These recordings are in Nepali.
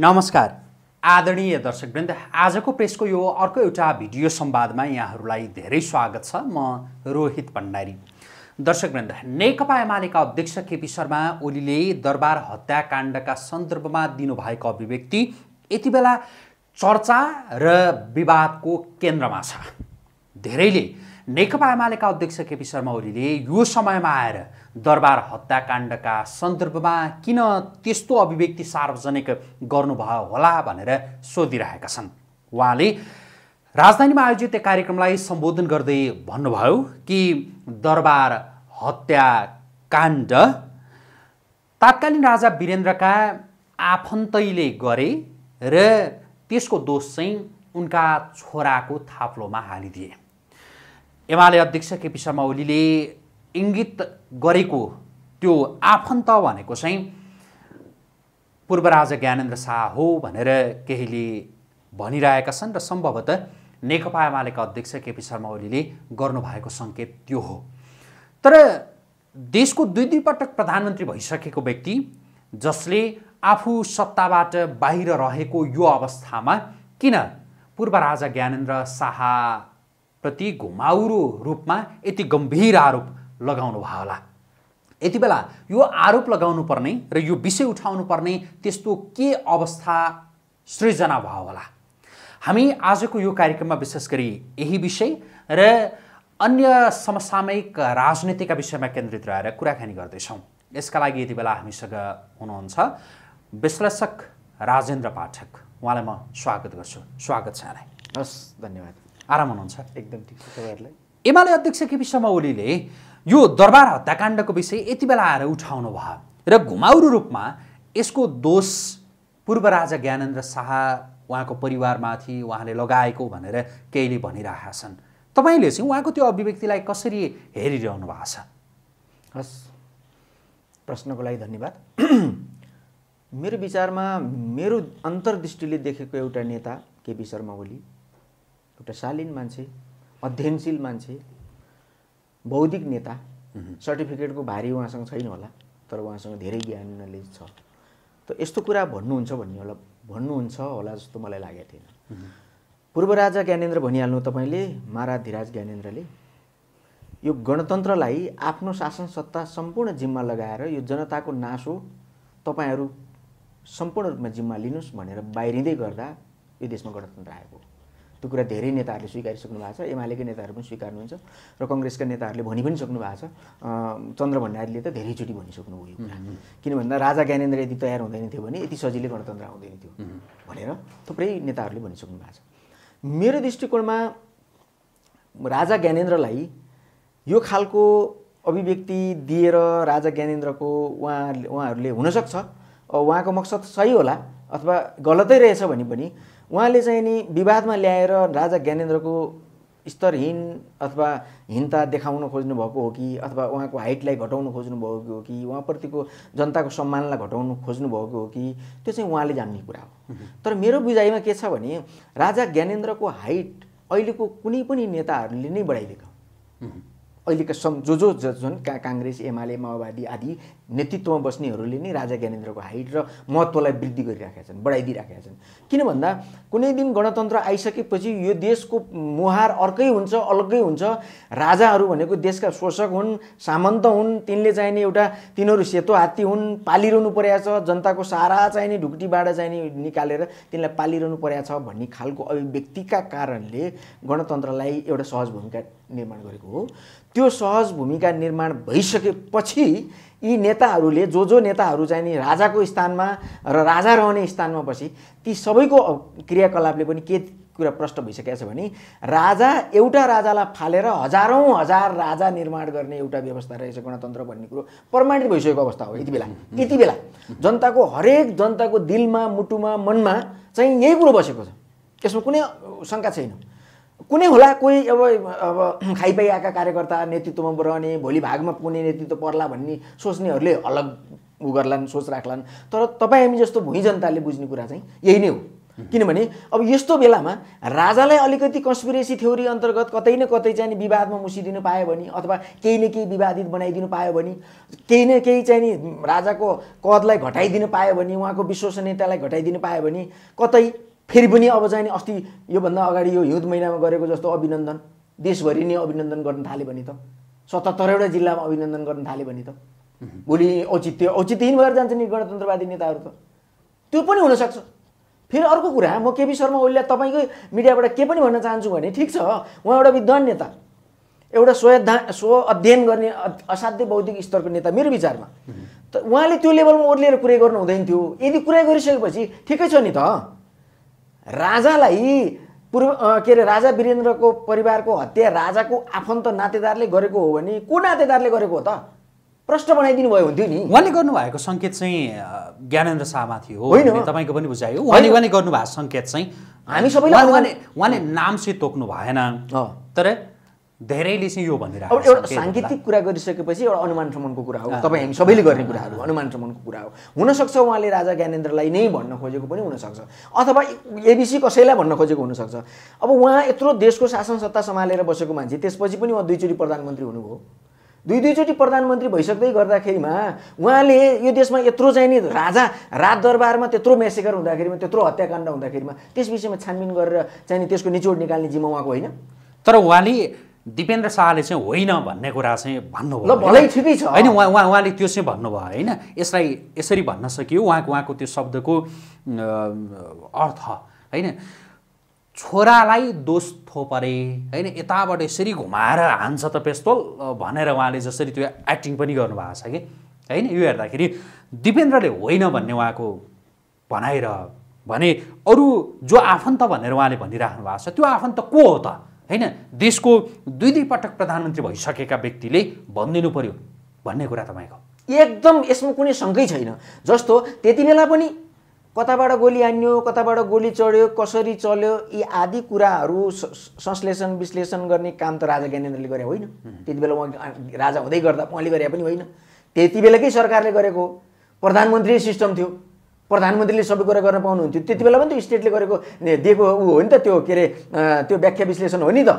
नमस्कार आदरणीय दर्शकवृन्द आजको प्रेसको यो अर्को एउटा भिडियो संवादमा यहाँहरूलाई धेरै स्वागत छ म रोहित भण्डारी दर्शकवृन्द नेकपा एमालेका अध्यक्ष केपी शर्मा ओलीले दरबार हत्याकाण्डका सन्दर्भमा दिनुभएको अभिव्यक्ति यति बेला चर्चा र विवादको केन्द्रमा छ धेरैले नेकपा एमालेका अध्यक्ष केपी शर्मा ओलीले यो समयमा आएर दरबार हत्याकाण्डका सन्दर्भमा किन त्यस्तो अभिव्यक्ति सार्वजनिक गर्नुभयो होला भनेर सोधिरहेका छन् उहाँले राजधानीमा आयोजित कार्यक्रमलाई सम्बोधन गर्दै भन्नुभयो कि दरबार हत्याकाण्ड तात्कालीन राजा वीरेन्द्रका आफन्तैले गरे र त्यसको दोष चाहिँ उनका छोराको थाप्लोमा हालिदिए एमाले अध्यक्ष केपी शर्मा ओलीले इङ्गित गरेको त्यो आफन्त भनेको चाहिँ पूर्व राजा ज्ञानेन्द्र शाह हो भनेर केहीले भनिरहेका छन् र सम्भवतः नेकपा एमालेका अध्यक्ष केपी शर्मा ओलीले गर्नुभएको सङ्केत त्यो हो तर देशको दुई दुईपटक प्रधानमन्त्री भइसकेको व्यक्ति जसले आफू सत्ताबाट बाहिर रहेको यो अवस्थामा किन पूर्व राजा ज्ञानेन्द्र शाहप्रति घुमाउरो रूपमा यति गम्भीर आरोप लगाउनु भयो होला यति बेला यो आरोप लगाउनु पर्ने र यो विषय उठाउनु पर्ने त्यस्तो के अवस्था सृजना भयो होला हामी आजको यो कार्यक्रममा विशेष गरी यही विषय र अन्य समसामयिक राजनीतिका विषयमा केन्द्रित रहेर कुराकानी गर्दैछौँ यसका लागि यति बेला हामीसँग हुनुहुन्छ विश्लेषक राजेन्द्र पाठक उहाँलाई म स्वागत गर्छु स्वागत छ यहाँलाई हस् धन्यवाद आराम हुनुहुन्छ एकदम ठिक छ तपाईँहरूलाई एमाले अध्यक्ष केपी शर्मा ओलीले यो दरबार हत्याकाण्डको विषय यति बेला आएर उठाउनु भयो र घुमाउरो रूपमा यसको दोष पूर्व राजा ज्ञानेन्द्र शाह उहाँको परिवारमाथि उहाँले लगाएको भनेर केहीले भनिरहेका छन् तपाईँले चाहिँ उहाँको त्यो अभिव्यक्तिलाई कसरी हेरिरहनु भएको छ हस् प्रश्नको लागि धन्यवाद मेरो विचारमा मेरो अन्तर्दृष्टिले देखेको एउटा नेता केपी शर्मा ओली एउटा शालीन मान्छे अध्ययनशील मान्छे बौद्धिक नेता सर्टिफिकेटको भारी उहाँसँग छैन होला तर उहाँसँग धेरै ज्ञान नलेज छ त यस्तो कुरा भन्नुहुन्छ भन्ने होला भन्नुहुन्छ होला जस्तो मलाई लागेको थिएन पूर्व राजा ज्ञानेन्द्र भनिहाल्नु तपाईँले महाराधिराज ज्ञानेन्द्रले यो गणतन्त्रलाई आफ्नो शासन सत्ता सम्पूर्ण जिम्मा लगाएर यो जनताको नासो तपाईँहरू सम्पूर्ण रूपमा जिम्मा लिनुहोस् भनेर बाहिरिँदै गर्दा यो देशमा गणतन्त्र आएको हो त्यो कुरा धेरै नेताहरूले स्वीकारिसक्नु भएको छ एमालेकै नेताहरू पनि स्वीकार्नुहुन्छ र कङ्ग्रेसका नेताहरूले भनि पनि सक्नु भएको छ चन्द्र भण्डारीले त धेरैचोटि हो यो कुरा किन भन्दा राजा ज्ञानेन्द्र यदि तयार हुँदैन थियो भने यति सजिलै गणतन्त्र आउँदैन थियो भनेर थुप्रै नेताहरूले भनिसक्नु भएको छ मेरो दृष्टिकोणमा राजा ज्ञानेन्द्रलाई यो खालको अभिव्यक्ति दिएर राजा ज्ञानेन्द्रको उहाँहरूले उहाँहरूले हुनसक्छ उहाँको मकसद सही होला अथवा गलतै रहेछ भने पनि उहाँले चाहिँ नि विवादमा ल्याएर राजा ज्ञानेन्द्रको स्तरहीन अथवा हीनता देखाउन खोज्नु भएको हो कि अथवा उहाँको हाइटलाई घटाउनु खोज्नु भएको हो कि उहाँप्रतिको जनताको सम्मानलाई घटाउनु खोज्नु भएको हो कि त्यो चाहिँ उहाँले जान्ने कुरा हो तर मेरो बुझाइमा के छ भने राजा ज्ञानेन्द्रको हाइट अहिलेको कुनै पनि नेताहरूले नै बढाइदिएको अहिलेका सम जो जो जुन का काङ्ग्रेस एमाले माओवादी आदि नेतृत्वमा बस्नेहरूले नै राजा ज्ञानेन्द्रको हाइट र महत्त्वलाई वृद्धि गरिराखेका छन् बढाइदिइराखेका छन् किन भन्दा कुनै दिन गणतन्त्र आइसकेपछि यो देशको मुहार अर्कै हुन्छ अलग्गै हुन्छ राजाहरू भनेको देशका शोषक हुन् सामन्त हुन् तिनले चाहिने एउटा तिनीहरू सेतो हात्ती हुन् पालिरहनु परेको छ जनताको सारा चाहिने ढुकुटीबाट चाहिने निकालेर तिनलाई पालिरहनु परेको छ भन्ने खालको अभिव्यक्तिका कारणले गणतन्त्रलाई एउटा सहज भूमिका निर्माण गरेको हो त्यो सहज भूमिका निर्माण भइसकेपछि यी नेताहरूले जो जो नेताहरू चाहिँ नि राजाको स्थानमा र राजा रहने स्थानमा बसी ती सबैको क्रियाकलापले पनि के कुरा प्रष्ट भइसकेको छ भने राजा एउटा राजालाई फालेर हजारौँ हजार राजा निर्माण गर्ने एउटा व्यवस्था रहेछ गणतन्त्र भन्ने कुरो प्रमाणित भइसकेको अवस्था हो यति बेला यति बेला जनताको हरेक जनताको दिलमा मुटुमा मनमा चाहिँ यही कुरो बसेको छ यसमा कुनै शङ्का छैन कुनै होला कोही अब अब खाइपाइआएका कार्यकर्ता नेतृत्वमा रहने भोलि भागमा कुनै नेतृत्व पर्ला भन्ने सोच्नेहरूले अलग उ गर्लान् सोच राख्लान् तर तपाईँ हामी जस्तो भुइँ जनताले बुझ्ने कुरा चाहिँ यही नै हो किनभने अब यस्तो बेलामा राजालाई अलिकति कन्सपिरेसी थ्योरी अन्तर्गत कतै न कतै चाहिँ विवादमा मुसिदिनु पायो भने अथवा केही न केही विवादित बनाइदिनु पायो भने केही न केही चाहिँ नि राजाको कदलाई घटाइदिनु पायो भने उहाँको विश्वसनीयतालाई घटाइदिनु पायो भने कतै फेरि पनि अब चाहिँ नि अस्ति योभन्दा अगाडि यो हिउँद महिनामा गरेको जस्तो अभिनन्दन देशभरि नै अभिनन्दन गर्न थाल्यो भने त सतहत्तरवटा जिल्लामा अभिनन्दन गर्न थाल्यो भने त भोलि औचित्य औचित्यहीन भएर जान्छ नि गणतन्त्रवादी नेताहरू त त्यो पनि हुनसक्छ फेरि अर्को कुरा म केपी शर्मा ओलीलाई तपाईँकै मिडियाबाट के पनि भन्न चाहन्छु भने ठिक छ उहाँ एउटा विद्वान नेता एउटा स्वयद्धा स्व अध्ययन गर्ने असाध्य बौद्धिक स्तरको नेता मेरो विचारमा त उहाँले त्यो लेभलमा ओर्लिएर कुरै गर्नु हुँदैन थियो यदि कुरा गरिसकेपछि ठिकै छ नि त राजालाई पूर्व के अरे राजा वीरेन्द्रको परिवारको हत्या राजाको आफन्त नातेदारले गरेको हो भने को नातेदारले गरेको हो त प्रश्न बनाइदिनु भयो हुन्थ्यो नि उहाँले गर्नुभएको सङ्केत चाहिँ ज्ञानेन्द्र शाहमा थियो होइन तपाईँको पनि बुझायो उहाँले उहाँले गर्नुभएको सङ्केत चाहिँ हामी सबैलाई उहाँले उहाँले चाहिँ तोक्नु भएन तर धेरैले चाहिँ यो भनेर अब एउटा साङ्गीतिक कुरा गरिसकेपछि एउटा अनुमान श्रमणको कुरा हो तपाईँ हामी सबैले गर्ने कुराहरू अनुमान श्रमणको कुरा हो हुनसक्छ उहाँले राजा ज्ञानेन्द्रलाई नै भन्न खोजेको पनि हुनसक्छ अथवा एबिसी कसैलाई भन्न खोजेको हुनसक्छ अब उहाँ यत्रो देशको शासन सत्ता सम्हालेर बसेको मान्छे त्यसपछि पनि उहाँ दुईचोटि प्रधानमन्त्री हुनुभयो दुई दुईचोटि प्रधानमन्त्री भइसक्दै गर्दाखेरिमा उहाँले यो देशमा यत्रो चाहिँ नि राजा राजदरबारमा त्यत्रो मेसेकर हुँदाखेरिमा त्यत्रो हत्याकाण्ड हुँदाखेरिमा त्यस विषयमा छानबिन गरेर चाहिँ त्यसको निचोड निकाल्ने जिम्मा उहाँको होइन तर उहाँले दिपेन्द्र शाहले चाहिँ होइन भन्ने कुरा चाहिँ भन्नुभयो भलै ठिकै छ होइन उहाँ उहाँ उहाँले त्यो चाहिँ भन्नुभयो होइन यसलाई यसरी भन्न सकियो उहाँको उहाँको त्यो शब्दको अर्थ होइन छोरालाई दोष थोपरे होइन यताबाट यसरी घुमाएर हान्छ त पेस्तोल भनेर उहाँले जसरी त्यो एक्टिङ पनि गर्नुभएको छ कि होइन यो हेर्दाखेरि दिपेन्द्रले होइन भन्ने उहाँको भनाइ र भने अरू जो आफन्त भनेर उहाँले भनिराख्नु भएको छ त्यो आफन्त को हो त होइन देशको दुई दुई पटक प्रधानमन्त्री भइसकेका व्यक्तिले भनिदिनु पर्यो भन्ने कुरा तपाईँको एकदम यसमा कुनै शङ्कै छैन जस्तो त्यति बेला पनि कताबाट गोली हान्यो कताबाट गोली चढ्यो कसरी चल्यो यी आदि कुराहरू संश्लेषण विश्लेषण गर्ने काम त राजा ज्ञानेन्द्रले गरे होइन त्यति बेला उहाँ राजा हुँदै गर्दा उहाँले गरे पनि होइन त्यति बेलाकै सरकारले गरेको हो प्रधानमन्त्री सिस्टम थियो प्रधानमन्त्रीले सबै कुरा गर्न पाउनुहुन्थ्यो त्यति बेला पनि त्यो स्टेटले गरेको दिएको ऊ हो नि त त्यो के अरे त्यो व्याख्या विश्लेषण हो नि त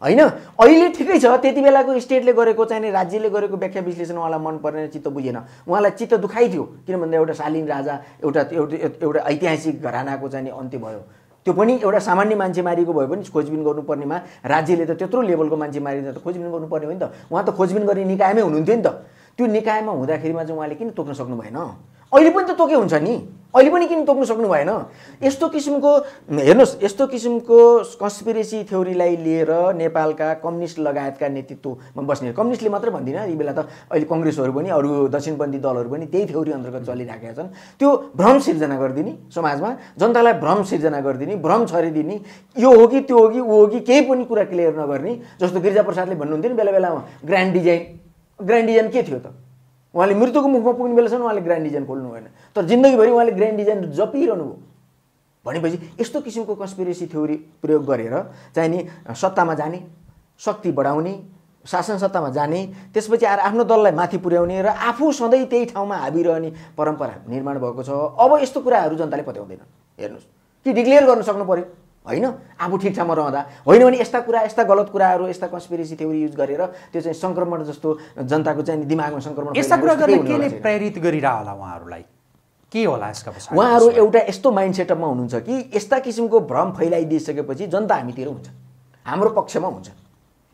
होइन अहिले ठिकै छ त्यति बेलाको स्टेटले गरेको चाहिँ राज्यले गरेको व्याख्या विश्लेषण उहाँलाई मन परेन चित्त बुझेन उहाँलाई चित्त दुखाइ थियो किन एउटा शालीन राजा एउटा एउटा एउटा ऐतिहासिक घरानाको चाहिँ अन्त्य भयो त्यो पनि एउटा सामान्य मान्छे मारिएको भए पनि खोजबिन गर्नुपर्नेमा राज्यले त त्यत्रो लेभलको मान्छे मारिँदा त खोजबिन गर्नुपर्ने हो नि त उहाँ त खोजबिन गर्ने निकायमै हुनुहुन्थ्यो नि त त्यो निकायमा हुँदाखेरिमा चाहिँ उहाँले किन तोक्न सक्नु भएन अहिले पनि त तोके हुन्छ नि अहिले पनि किन तोक्नु सक्नु भएन यस्तो किसिमको हेर्नुहोस् यस्तो किसिमको कन्सपिरेसी थ्योरीलाई लिएर नेपालका कम्युनिस्ट लगायतका नेतृत्वमा बस्ने कम्युनिस्टले मात्रै भन्दिनँ यी बेला त अहिले कङ्ग्रेसहरू पनि अरू दक्षिणपन्थी दलहरू पनि त्यही थ्योरी अन्तर्गत चलिरहेका छन् त्यो भ्रम सिर्जना गरिदिने समाजमा जनतालाई भ्रम सिर्जना गरिदिने भ्रम छरिदिने यो हो कि त्यो हो कि ऊ हो कि केही पनि कुरा क्लियर नगर्ने जस्तो गिरिजाप्रसादले भन्नुहुन्थ्यो नि बेला बेलामा ग्रान्ड डिजाइन ग्रान्ड डिजाइन के थियो त उहाँले मृत्युको मुखमा पुग्ने बेलासम्म उहाँले ग्रान्ड डिजाइन खोल्नु भएन तर जिन्दगीभरि उहाँले ग्रान्ड डिजाइन जपिरहनु भयो भनेपछि यस्तो किसिमको कन्सपिरेसी थ्योरी प्रयोग गरेर चाहिँ नि सत्तामा जाने शक्ति बढाउने शासन सत्तामा जाने त्यसपछि आएर आफ्नो दललाई माथि पुर्याउने र आफू सधैँ त्यही ठाउँमा हाबिरहने परम्परा निर्माण भएको छ अब यस्तो कुराहरू जनताले पत्याउँदैन हेर्नुहोस् कि डिक्लेयर गर्न सक्नु पऱ्यो होइन आफू ठिक ठाउँमा रहँदा होइन भने यस्ता कुरा यस्ता गलत कुराहरू यस्ता कन्सपिरेसी थ्योरी युज गरेर त्यो चाहिँ सङ्क्रमण जस्तो जनताको चाहिँ दिमागमा सङ्क्रमण यस्ता कुरा गर्ने केले प्रेरित गरिरह होला उहाँहरूलाई के होला यसका उहाँहरू एउटा यस्तो माइन्ड सेटअपमा हुनुहुन्छ कि यस्ता किसिमको भ्रम फैलाइदिइसकेपछि जनता हामीतिर हुन्छ हाम्रो पक्षमा हुन्छ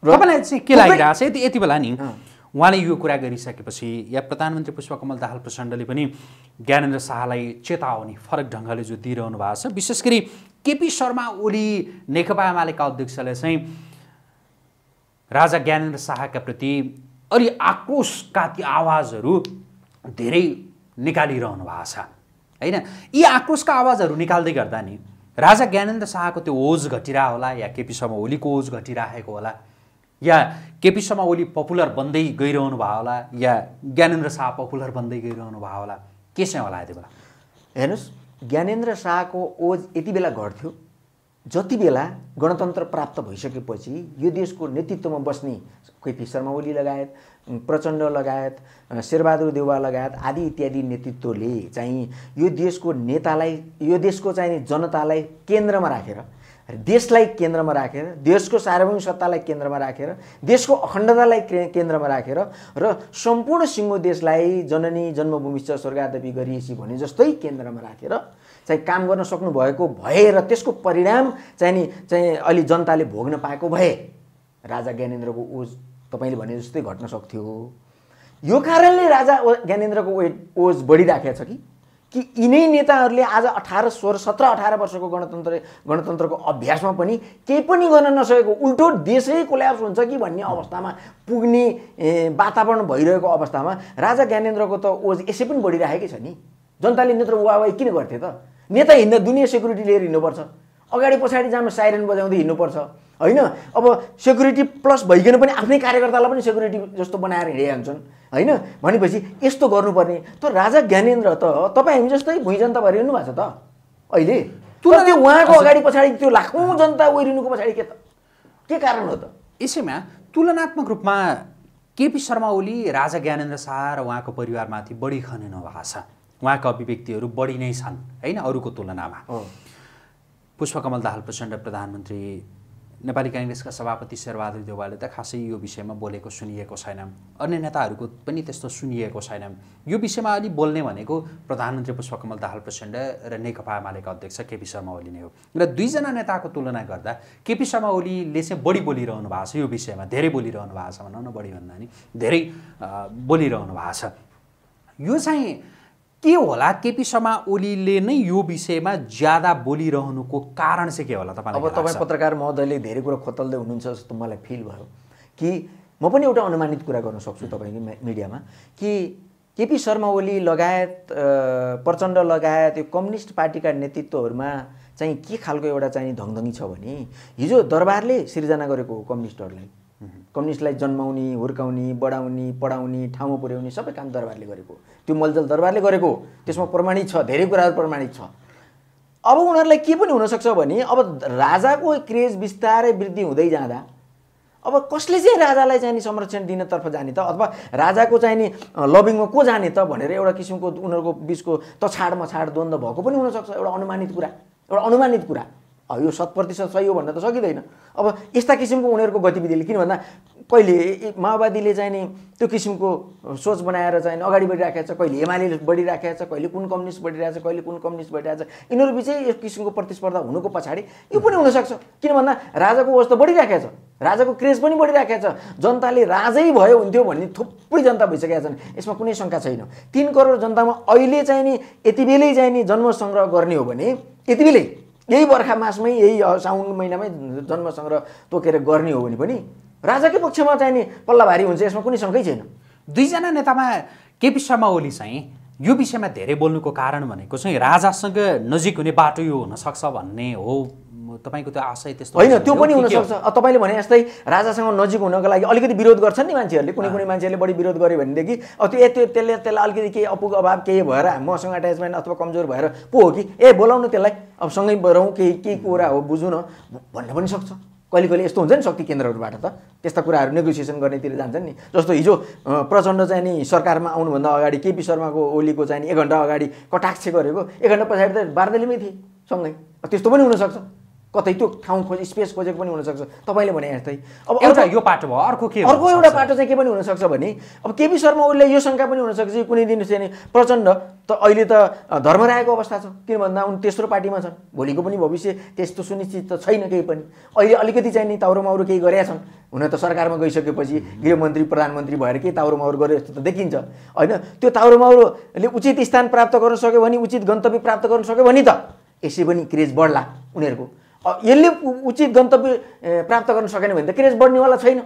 तपाईँलाई चाहिँ के लागिरहेको छ यति बेला नि उहाँले यो कुरा गरिसकेपछि या प्रधानमन्त्री पुष्पकमल दाहाल प्रचण्डले पनि ज्ञानेन्द्र शाहलाई चेतावनी फरक ढङ्गले जो दिइरहनु भएको छ विशेष गरी केपी शर्मा ओली नेकपा एमालेका अध्यक्षले चाहिँ राजा ज्ञानेन्द्र शाहका प्रति अलि आक्रोशका ती आवाजहरू धेरै निकालिरहनु भएको छ होइन यी आक्रोशका आवाजहरू निकाल्दै गर्दा नि राजा ज्ञानेन्द्र शाहको त्यो ओज घटिरह होला या केपी शर्मा ओलीको ओज घटिरहेको होला या केपी शर्मा ओली पपुलर बन्दै गइरहनु भयो होला या ज्ञानेन्द्र शाह पपुलर बन्दै गइरहनु भयो होला के चाहिँ होला यति बेला हेर्नुहोस् ज्ञानेन्द्र शाहको ओज यति बेला घट्थ्यो जति बेला गणतन्त्र प्राप्त भइसकेपछि यो देशको नेतृत्वमा बस्ने केपी शर्मा ओली लगायत प्रचण्ड लगायत शेरबहादुर देउवा लगायत आदि इत्यादि नेतृत्वले चाहिँ यो देशको नेतालाई यो देशको चाहिँ जनतालाई केन्द्रमा राखेर देशलाई केन्द्रमा राखेर देशको सार्वभौम सत्तालाई केन्द्रमा राखेर देशको अखण्डतालाई केन्द्रमा राखेर र सम्पूर्ण सिङ्गो देशलाई जननी जन्मभूमि छ स्वर्गादवी गरिएपछि भने जस्तै केन्द्रमा राखेर चाहिँ काम गर्न सक्नुभएको भए र त्यसको परिणाम चाहिँ नि चाहिँ अलि जनताले भोग्न पाएको भए राजा ज्ञानेन्द्रको ओज तपाईँले भने जस्तै घट्न सक्थ्यो यो कारणले राजा ज्ञानेन्द्रको ओज बढिराखेको छ कि कि यिनै नेताहरूले आज अठार सोह्र सत्र अठार वर्षको गणतन्त्र गणतन्त्रको अभ्यासमा पनि केही पनि गर्न नसकेको उल्टो देशै कोल्याप्स हुन्छ कि भन्ने अवस्थामा पुग्ने वातावरण भइरहेको अवस्थामा राजा ज्ञानेन्द्रको त ओज यसै पनि बढिराखेकै छ नि जनताले नेत्र वावाई किन गर्थे त नेता हिँड्दा दुनियाँ सेक्युरिटी लिएर हिँड्नुपर्छ अगाडि पछाडि जानु साइरन बजाउँदै हिँड्नुपर्छ होइन अब सेक्युरिटी प्लस भइकन पनि आफ्नै कार्यकर्तालाई पनि सेक्युरिटी जस्तो बनाएर हिँडिहाल्छन् होइन भनेपछि यस्तो गर्नुपर्ने त राजा ज्ञानेन्द्र त तपाईँ हामी जस्तै भुइँ जनता भएर हिँड्नु भएको छ त अहिले तुरन्त उहाँको अगाडि पछाडि त्यो लाखौँ जनता ओहिरिनुको पछाडि के त के कारण हो त यसैमा तुलनात्मक रूपमा केपी शर्मा ओली राजा ज्ञानेन्द्र शाह र उहाँको परिवारमाथि बढी खनेन भएको छ उहाँका अभिव्यक्तिहरू बढी नै छन् होइन अरूको तुलनामा पुष्पकमल दाहाल प्रचण्ड प्रधानमन्त्री नेपाली काङ्ग्रेसका सभापति शेरबहादुर देवालले त खासै यो विषयमा बोलेको सुनिएको छैन अन्य नेताहरूको पनि त्यस्तो सुनिएको छैन यो विषयमा अलि बोल्ने भनेको प्रधानमन्त्री पुष्पकमल दाहाल प्रचण्ड र नेकपा एमालेका अध्यक्ष केपी शर्मा ओली नै हो र दुईजना नेताको तुलना गर्दा केपी शर्मा ओलीले चाहिँ बढी बोलिरहनु भएको छ यो विषयमा धेरै बोलिरहनु भएको छ भनौँ न बढी भन्दा नि धेरै बोलिरहनु भएको छ यो चाहिँ के होला केपी शर्मा ओलीले नै यो विषयमा ज्यादा बोलिरहनुको कारण चाहिँ के होला तपाईँ अब तपाईँ पत्रकार महोदयले धेरै कुरा खोतल्दै हुनुहुन्छ जस्तो मलाई फिल भयो कि म पनि एउटा अनुमानित कुरा गर्न सक्छु तपाईँको मिडियामा कि केपी शर्मा ओली लगायत प्रचण्ड लगायत यो कम्युनिस्ट पार्टीका नेतृत्वहरूमा चाहिँ के खालको एउटा चाहिँ धङधङी छ भने हिजो दरबारले सिर्जना गरेको हो कम्युनिस्टहरूलाई कम्युनिस्टलाई जन्माउने हुर्काउने बढाउने पढाउने ठाउँमा पुर्याउने सबै काम दरबारले गरेको त्यो मलजल दरबारले गरेको त्यसमा प्रमाणित छ धेरै कुराहरू प्रमाणित छ अब उनीहरूलाई के पनि हुनसक्छ भने अब राजाको क्रेज बिस्तारै वृद्धि हुँदै जाँदा अब कसले चाहिँ राजालाई चाहिँ संरक्षण दिनतर्फ जाने त अथवा राजाको चाहिँ नि लबिङमा को जाने त भनेर एउटा किसिमको उनीहरूको बिचको त मछाड छाड द्वन्द्व भएको पनि हुनसक्छ एउटा अनुमानित कुरा एउटा अनुमानित कुरा यो शत प्रतिशत सही हो भन्न त सकिँदैन अब यस्ता किसिमको उनीहरूको गतिविधिले किन भन्दा कहिले माओवादीले चाहिँ नि त्यो किसिमको सोच बनाएर चाहिँ अगाडि बढिराखेको छ कहिले एमाले बढिराखेको छ कहिले कुन कम्युनिस्ट बढिरहेको छ कहिले कुन कम्युनिस्ट बढिरहेको छ यिनीहरू बिचै यो किसिमको प्रतिस्पर्धा हुनुको पछाडि यो पनि हुनसक्छ किन भन्दा राजाको त बढिराखेको छ राजाको क्रेज पनि बढिराखेको छ जनताले राजै भयो हुन्थ्यो भन्ने थुप्रै जनता भइसकेका छन् यसमा कुनै शङ्का छैन तिन करोड जनतामा अहिले चाहिँ नि यति बेलै चाहिँ नि जन्म गर्ने हो भने यति बेलै यही बर्खा मासमै यही साउन महिनामै जन्मसङ्ग्रह तोकेर गर्ने हो भने पनि राजाकै पक्षमा चाहिँ पल्ला पल्लाभारी हुन्छ यसमा कुनै शङ्कै छैन दुईजना नेतामा केपी शर्मा ओली चाहिँ यो विषयमा धेरै बोल्नुको कारण भनेको चाहिँ राजासँग नजिक हुने बाटो यो हुनसक्छ भन्ने हो तपाईँको त्यो आशय त्यस्तो होइन त्यो पनि हुनसक्छ तपाईँले भने यस्तै राजासँग नजिक हुनको लागि अलिकति विरोध गर्छन् नि मान्छेहरूले कुनै कुनै मान्छेहरूले बढी विरोध गर्यो भनेदेखि अब त्यो त्यो त्यसले त्यसलाई अलिकति केही अपुग अभाव केही भएर मसँग एट्याचमेन्ट अथवा कमजोर भएर पो हो कि ए बोलाउनु त्यसलाई अब सँगै रहँ केही केही कुरा हो बुझौँ न भन्न पनि सक्छ कहिले कहिले यस्तो हुन्छ नि शक्ति केन्द्रहरूबाट त त्यस्ता कुराहरू नेगोसिएसन गर्नेतिर जान्छन् नि जस्तो हिजो प्रचण्ड चाहिँ नि सरकारमा आउनुभन्दा अगाडि केपी शर्माको ओलीको चाहिँ नि एक घन्टा अगाडि कटाक्ष गरेको एक घन्टा पछाडि त बार्दलीमै थिए सँगै त्यस्तो पनि हुनसक्छ कतै त्यो ठाउँ खोज स्पेस खोजेको पनि हुनसक्छ तपाईँले भने यस्तै अब एउटा यो पाटो भयो अर्को के अर्को एउटा पाटो चाहिँ के पनि हुनसक्छ भने अब केपी शर्मा ओलीले यो शङ्का पनि हुनसक्छ कि कुनै दिन चाहिँ प्रचण्ड त अहिले त धर्म राखेको अवस्था छ किन भन्दा उनी तेस्रो पार्टीमा छन् भोलिको पनि भविष्य त्यस्तो सुनिश्चित त छैन केही पनि अहिले अलिकति चाहिँ नि ताउरोमाउरो केही गरेका छन् हुन त सरकारमा गइसकेपछि गृहमन्त्री प्रधानमन्त्री भएर केही ताउरोमाउरो गरे जस्तो त देखिन्छ होइन त्यो ताउरोमाउरोले उचित स्थान प्राप्त गर्न सक्यो भने उचित गन्तव्य प्राप्त गर्न सक्यो भने त यसै पनि क्रेज बढ्ला उनीहरूको यसले उचित गन्तव्य प्राप्त गर्न सकेन भने त क्रेज बढ्नेवाला छैन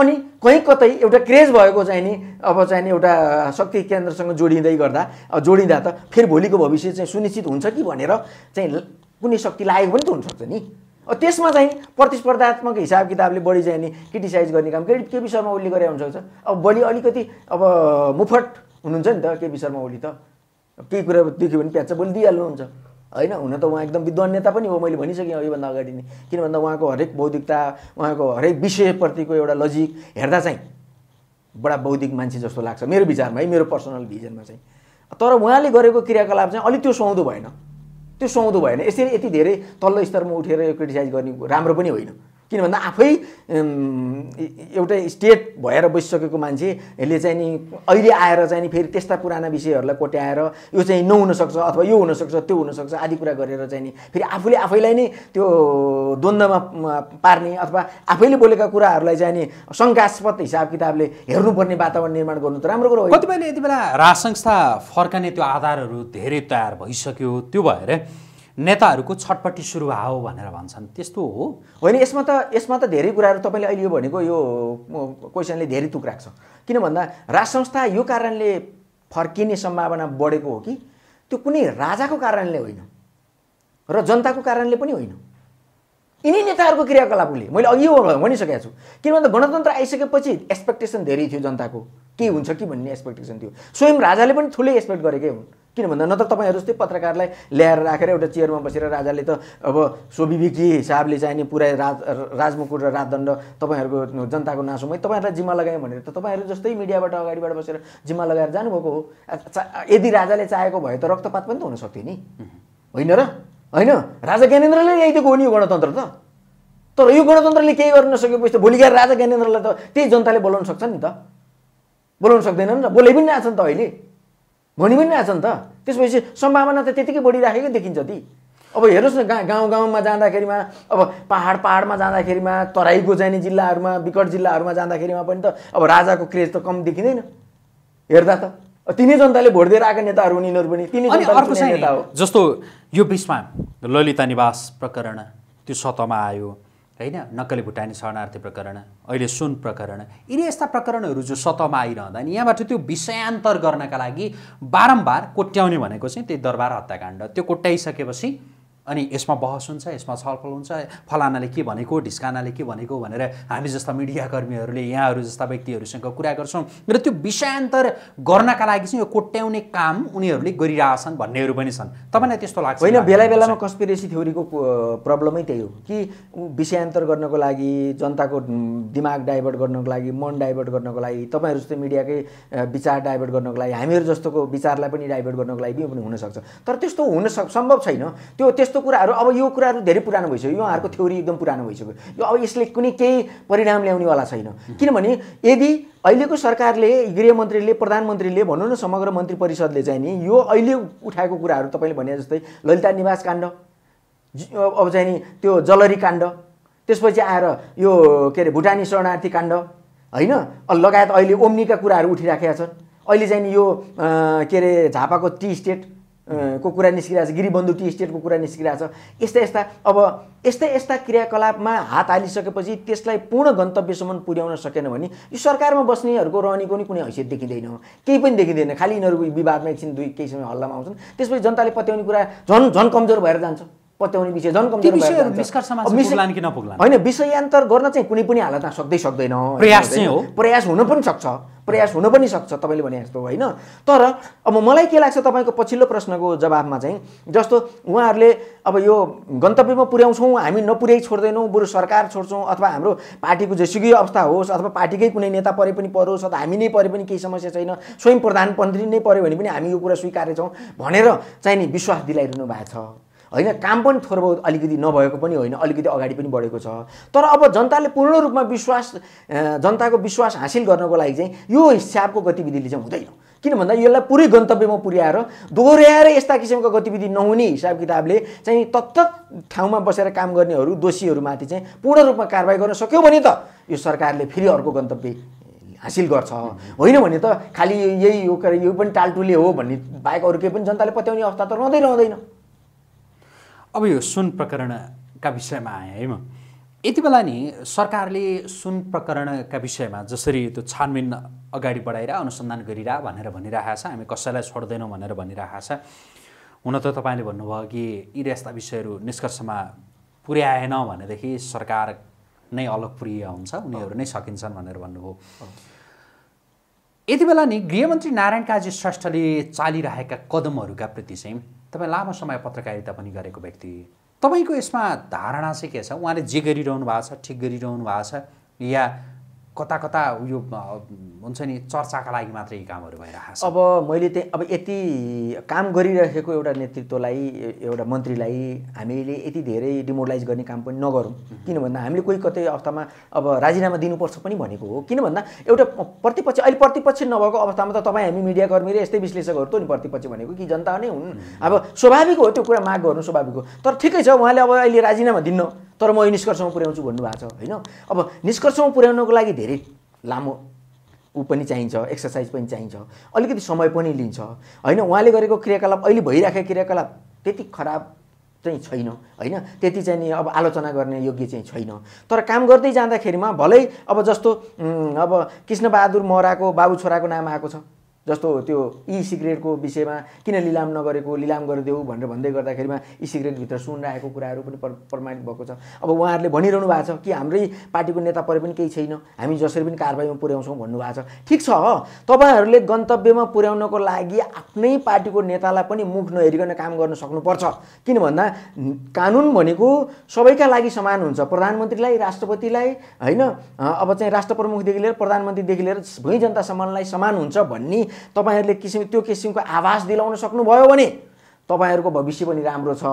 अनि कहीँ कतै एउटा क्रेज भएको चाहिँ नि अब चाहिँ नि एउटा शक्ति केन्द्रसँग जोडिँदै गर्दा जोडिँदा त फेरि भोलिको भविष्य चाहिँ सुनिश्चित हुन्छ कि भनेर चाहिँ कुनै शक्ति लागेको पनि त हुनसक्छ नि त्यसमा चाहिँ प्रतिस्पर्धात्मक हिसाब किताबले बढी चाहिँ नि क्रिटिसाइज गर्ने काम के केपी शर्मा ओली गरे हुनसक्छ अब बढी अलिकति अब मुफट हुनुहुन्छ नि त केपी शर्मा ओली त केही कुरा देख्यो भने प्याच भोलि दिइहाल्नुहुन्छ होइन हुन त उहाँ एकदम विद्वान नेता पनि हो मैले भनिसकेँ योभन्दा अगाडि नै किन भन्दा उहाँको हरेक बौद्धिकता उहाँको हरेक विषयप्रतिको एउटा लजिक हेर्दा चाहिँ बडा बौद्धिक मान्छे जस्तो लाग्छ मेरो विचारमा है मेरो पर्सनल भिजनमा चाहिँ तर उहाँले गरेको क्रियाकलाप चाहिँ अलिक त्यो सुहाउँदो भएन त्यो सुहाउँदो भएन यसरी यति धेरै तल्लो स्तरमा उठेर यो क्रिटिसाइज गर्ने राम्रो पनि होइन किन भन्दा आफै एउटै स्टेट भएर बसिसकेको मान्छेले चाहिँ नि अहिले आएर चाहिँ नि फेरि त्यस्ता पुराना विषयहरूलाई कोट्याएर यो चाहिँ नहुनसक्छ अथवा यो हुनसक्छ त्यो हुनसक्छ आदि कुरा गरेर चाहिँ नि फेरि आफूले आफैलाई नै त्यो द्वन्द्वमा पार्ने अथवा आफैले बोलेका कुराहरूलाई चाहिँ नि शङ्कास्पद हिसाब किताबले हेर्नुपर्ने वातावरण निर्माण गर्नु त राम्रो कुरो हो कतिपयले यति बेला राज संस्था फर्कने त्यो आधारहरू धेरै तयार भइसक्यो त्यो भएर नेताहरूको छटपट्टि सुरुवा हो भनेर भन्छन् त्यस्तो हो होइन यसमा त यसमा त धेरै कुराहरू तपाईँले अहिले यो भनेको यो क्वेसनले धेरै तुक राख्छ किन भन्दा राज संस्था यो कारणले फर्किने सम्भावना बढेको हो कि त्यो कुनै राजाको कारणले होइन र जनताको कारणले पनि होइन यिनै नेताहरूको क्रियाकलापले मैले अघि भनिसकेको छु किन भन्दा गणतन्त्र आइसकेपछि एक्सपेक्टेसन धेरै थियो जनताको के हुन्छ कि भन्ने एक्सपेक्टेसन थियो स्वयं राजाले पनि ठुलै एक्सपेक्ट गरेकै हुन् किन भन्दा नत्र तपाईँहरू जस्तै पत्रकारलाई ल्याएर राखेर एउटा चेयरमा बसेर राजाले त अब स्वविवेकी हिसाबले चाहिने पुरै राज राजमुकुट र राजदण्ड तपाईँहरूको जनताको नासोमै तपाईँहरूलाई जिम्मा लगाएँ भनेर त तपाईँहरू जस्तै मिडियाबाट अगाडिबाट बसेर जिम्मा लगाएर जानुभएको हो यदि राजाले चाहेको भए त रक्तपात पनि त हुन सक्थ्यो नि होइन र होइन राजा ज्ञानेन्द्रले ल्याइदिएको हो नि यो गणतन्त्र त तर यो गणतन्त्रले केही गर्न नसकेपछि त भोलि गएर राजा ज्ञानेन्द्रलाई त त्यही जनताले बोलाउन सक्छ नि त बोलाउन सक्दैन नि त बोले पनि नि त अहिले भनी पनि रहेछ नि त त्यसपछि सम्भावना त त्यतिकै बढिराखेकै देखिन्छ ती अब हेर्नुहोस् न गा गाउँ गाउँमा जाँदाखेरिमा अब पाहाड पाहाडमा जाँदाखेरिमा तराई जाने जिल्लाहरूमा विकट जिल्लाहरूमा जाँदाखेरिमा पनि त अब राजाको क्रेज त कम देखिँदैन हेर्दा त तिनै जनताले भोट दिएर आएका नेताहरू हुन् यिनीहरू पनि तिनै अर्को नेता हो जस्तो यो बिचमा ललिता निवास प्रकरण त्यो सतहमा आयो होइन नक्कली भुटानी शरणार्थी प्रकरण अहिले सुन प्रकरण यिनी यस्ता प्रकरणहरू जो सतहमा नि यहाँबाट त्यो विषयान्तर गर्नका लागि बारम्बार कोट्याउने भनेको चाहिँ त्यही दरबार हत्याकाण्ड त्यो कोट्याइसकेपछि अनि यसमा बहस हुन्छ यसमा छलफल हुन्छ फलानाले के भनेको ढिस्कानाले के भनेको भनेर हामी जस्ता मिडियाकर्मीहरूले यहाँहरू जस्ता व्यक्तिहरूसँग कुरा गर्छौँ र त्यो विषयान्तर गर्नका लागि चाहिँ यो कोट्याउने काम उनीहरूले गरिरहेछन् भन्नेहरू पनि छन् तपाईँलाई त्यस्तो लाग्छ होइन बेला बेलामा कन्सपिरेसी थ्योरीको प्रब्लमै त्यही हो कि विषयान्तर गर्नको लागि जनताको दिमाग डाइभर्ट गर्नको लागि मन डाइभर्ट गर्नको लागि तपाईँहरू जस्तो मिडियाकै विचार डाइभर्ट गर्नको लागि हामीहरू जस्तोको विचारलाई पनि डाइभर्ट गर्नको लागि पनि हुनसक्छ तर त्यस्तो हुन सम्भव छैन त्यो त्यस्तो यस्तो कुराहरू अब यो कुराहरू धेरै पुरानो भइसक्यो उहाँहरूको थ्योरी एकदम पुरानो भइसक्यो यो अब यसले कुनै केही परिणाम ल्याउनेवाला छैन किनभने यदि अहिलेको सरकारले गृहमन्त्रीले प्रधानमन्त्रीले भनौँ न समग्र मन्त्री परिषदले चाहिँ नि यो अहिले उठाएको कुराहरू तपाईँले भने जस्तै ललिता निवास काण्ड अब चाहिँ नि त्यो जलरी काण्ड त्यसपछि आएर यो के अरे भुटानी शरणार्थी काण्ड होइन लगायत अहिले ओम्नीका कुराहरू उठिराखेका छन् अहिले चाहिँ नि यो के अरे झापाको टी स्टेट को कुरा निस्किरहेछ गिरिबन्धु टी स्टेटको कुरा छ यस्ता यस्ता अब यस्तै यस्ता क्रियाकलापमा हात हालिसकेपछि त्यसलाई पूर्ण गन्तव्यसम्म पुर्याउन सकेन भने यो सरकारमा बस्नेहरूको रहनेको नि कुनै हैसियत देखिँदैन केही पनि देखिँदैन खालि यिनीहरूको विवादमा एकछिन दुई केही समय हल्लामा आउँछन् त्यसपछि जनताले पत्याउने कुरा झन् झन् कमजोर भएर जान्छ पत्याउने विषय झन् होइन विषयान्तर गर्न चाहिँ कुनै पनि हालतमा सक्दै सक्दैन प्रयास चाहिँ हो प्रयास हुन पनि सक्छ प्रयास हुन पनि सक्छ तपाईँले भने जस्तो होइन तर अब मलाई के लाग्छ तपाईँको पछिल्लो प्रश्नको जवाबमा चाहिँ जस्तो उहाँहरूले अब यो गन्तव्यमा पुर्याउँछौँ हामी नपुर्याइ छोड्दैनौँ बरु सरकार छोड्छौँ अथवा हाम्रो पार्टीको जेसुकै अवस्था होस् अथवा पार्टीकै कुनै नेता परे पनि परोस् अथवा हामी नै परे पनि केही समस्या छैन स्वयं प्रधानमन्त्री नै पऱ्यो भने पनि हामी यो कुरा स्वीकारेछौँ भनेर चाहिँ नि विश्वास दिलाइरहनु भएको छ होइन काम पनि थोरै बहुत अलिकति नभएको पनि होइन अलिकति अगाडि पनि बढेको छ तर अब जनताले पूर्ण रूपमा विश्वास जनताको विश्वास हासिल गर्नको लागि चाहिँ यो हिसाबको गतिविधिले चाहिँ हुँदैन किन भन्दा यसलाई पुरै गन्तव्यमा पुर्याएर दोहोऱ्याएर यस्ता किसिमको गतिविधि नहुने हिसाब किताबले चाहिँ तत्त ठाउँमा बसेर काम गर्नेहरू दोषीहरूमाथि चाहिँ पूर्ण रूपमा कारवाही गर्न सक्यो भने त यो सरकारले फेरि अर्को गन्तव्य हासिल गर्छ होइन भने त खालि यही यो यो पनि टालटुले हो भन्ने बाहेक अरू केही पनि जनताले पत्याउने अवस्था त रहँदै रहँदैन अब यो सुन प्रकरणका विषयमा आएँ है म यति बेला नि सरकारले सुन प्रकरणका विषयमा जसरी त्यो छानबिन अगाडि बढाएर अनुसन्धान गरिरह भनेर भनिरहेको छ हामी कसैलाई छोड्दैनौँ भनेर भनिरहेको छ हुन त तपाईँले भन्नुभयो कि यी यस्ता विषयहरू निष्कर्षमा पुर्याएन भनेदेखि सरकार नै अलगप्रिय हुन्छ उनीहरू नै सकिन्छन् भनेर भन्नुभयो यति बेला नि गृहमन्त्री नारायण काजी श्रेष्ठले चालिरहेका कदमहरूका प्रति चाहिँ तपाईँ लामो समय पत्रकारिता पनि गरेको व्यक्ति तपाईँको यसमा धारणा चाहिँ के छ उहाँले जे गरिरहनु भएको छ ठिक गरिरहनु भएको छ या कता कता उयो हुन्छ नि चर्चाका लागि मात्रै यी कामहरू भइरहेको छ अब मैले त्यही अब यति काम गरिरहेको एउटा नेतृत्वलाई एउटा मन्त्रीलाई हामीले यति धेरै डिमोडलाइज गर्ने काम पनि नगरौँ किन भन्दा हामीले कोही कतै अवस्थामा अब राजीनामा दिनुपर्छ पनि भनेको हो किन भन्दा एउटा प्रतिपक्ष अहिले प्रतिपक्ष नभएको अवस्थामा त तपाईँ हामी मिडियाकर्मी र यस्तै विश्लेषकहरू त नि प्रतिपक्ष भनेको कि जनता नै हुन् अब स्वाभाविक हो त्यो कुरा माग गर्नु स्वाभाविक हो तर ठिकै छ उहाँले अब अहिले राजीनामा दिन्न तर म यो निष्कर्षमा पुर्याउँछु भन्नुभएको छ होइन अब निष्कर्षमा पुर्याउनको लागि धेरै लामो ऊ पनि चाहिन्छ एक्सर्साइज पनि चाहिन्छ अलिकति समय पनि लिन्छ होइन उहाँले गरेको क्रियाकलाप अहिले भइराखेको क्रियाकलाप त्यति खराब चाहिँ छैन होइन त्यति चाहिँ नि अब आलोचना गर्ने योग्य चाहिँ छैन तर काम गर्दै जाँदाखेरिमा भलै अब जस्तो अब कृष्णबहादुर महराको बाबु छोराको नाम आएको छ जस्तो त्यो ई सिगरेटको विषयमा किन लिलाम नगरेको लिलाम गरिदेऊ भनेर भन्दै गर्दाखेरिमा ई सिगरेटभित्र सुन राखेको कुराहरू पनि प्रमाणित भएको छ अब उहाँहरूले भनिरहनु भएको छ कि हाम्रै पार्टीको नेता परे पनि केही छैन हामी जसरी पनि कारवाहीमा पुर्याउँछौँ भन्नुभएको छ ठिक छ तपाईँहरूले गन्तव्यमा पुर्याउनको लागि आफ्नै पार्टीको नेतालाई पनि मुख नहेरिकन काम गर्न सक्नुपर्छ किन भन्दा कानुन भनेको सबैका लागि समान हुन्छ प्रधानमन्त्रीलाई राष्ट्रपतिलाई होइन अब चाहिँ राष्ट्र प्रमुखदेखि लिएर प्रधानमन्त्रीदेखि लिएर भुइँ जनतासम्मलाई समान हुन्छ भन्ने तपाईँहरूले किसिम त्यो किसिमको आवास दिलाउन सक्नुभयो भने तपाईँहरूको भविष्य पनि राम्रो छ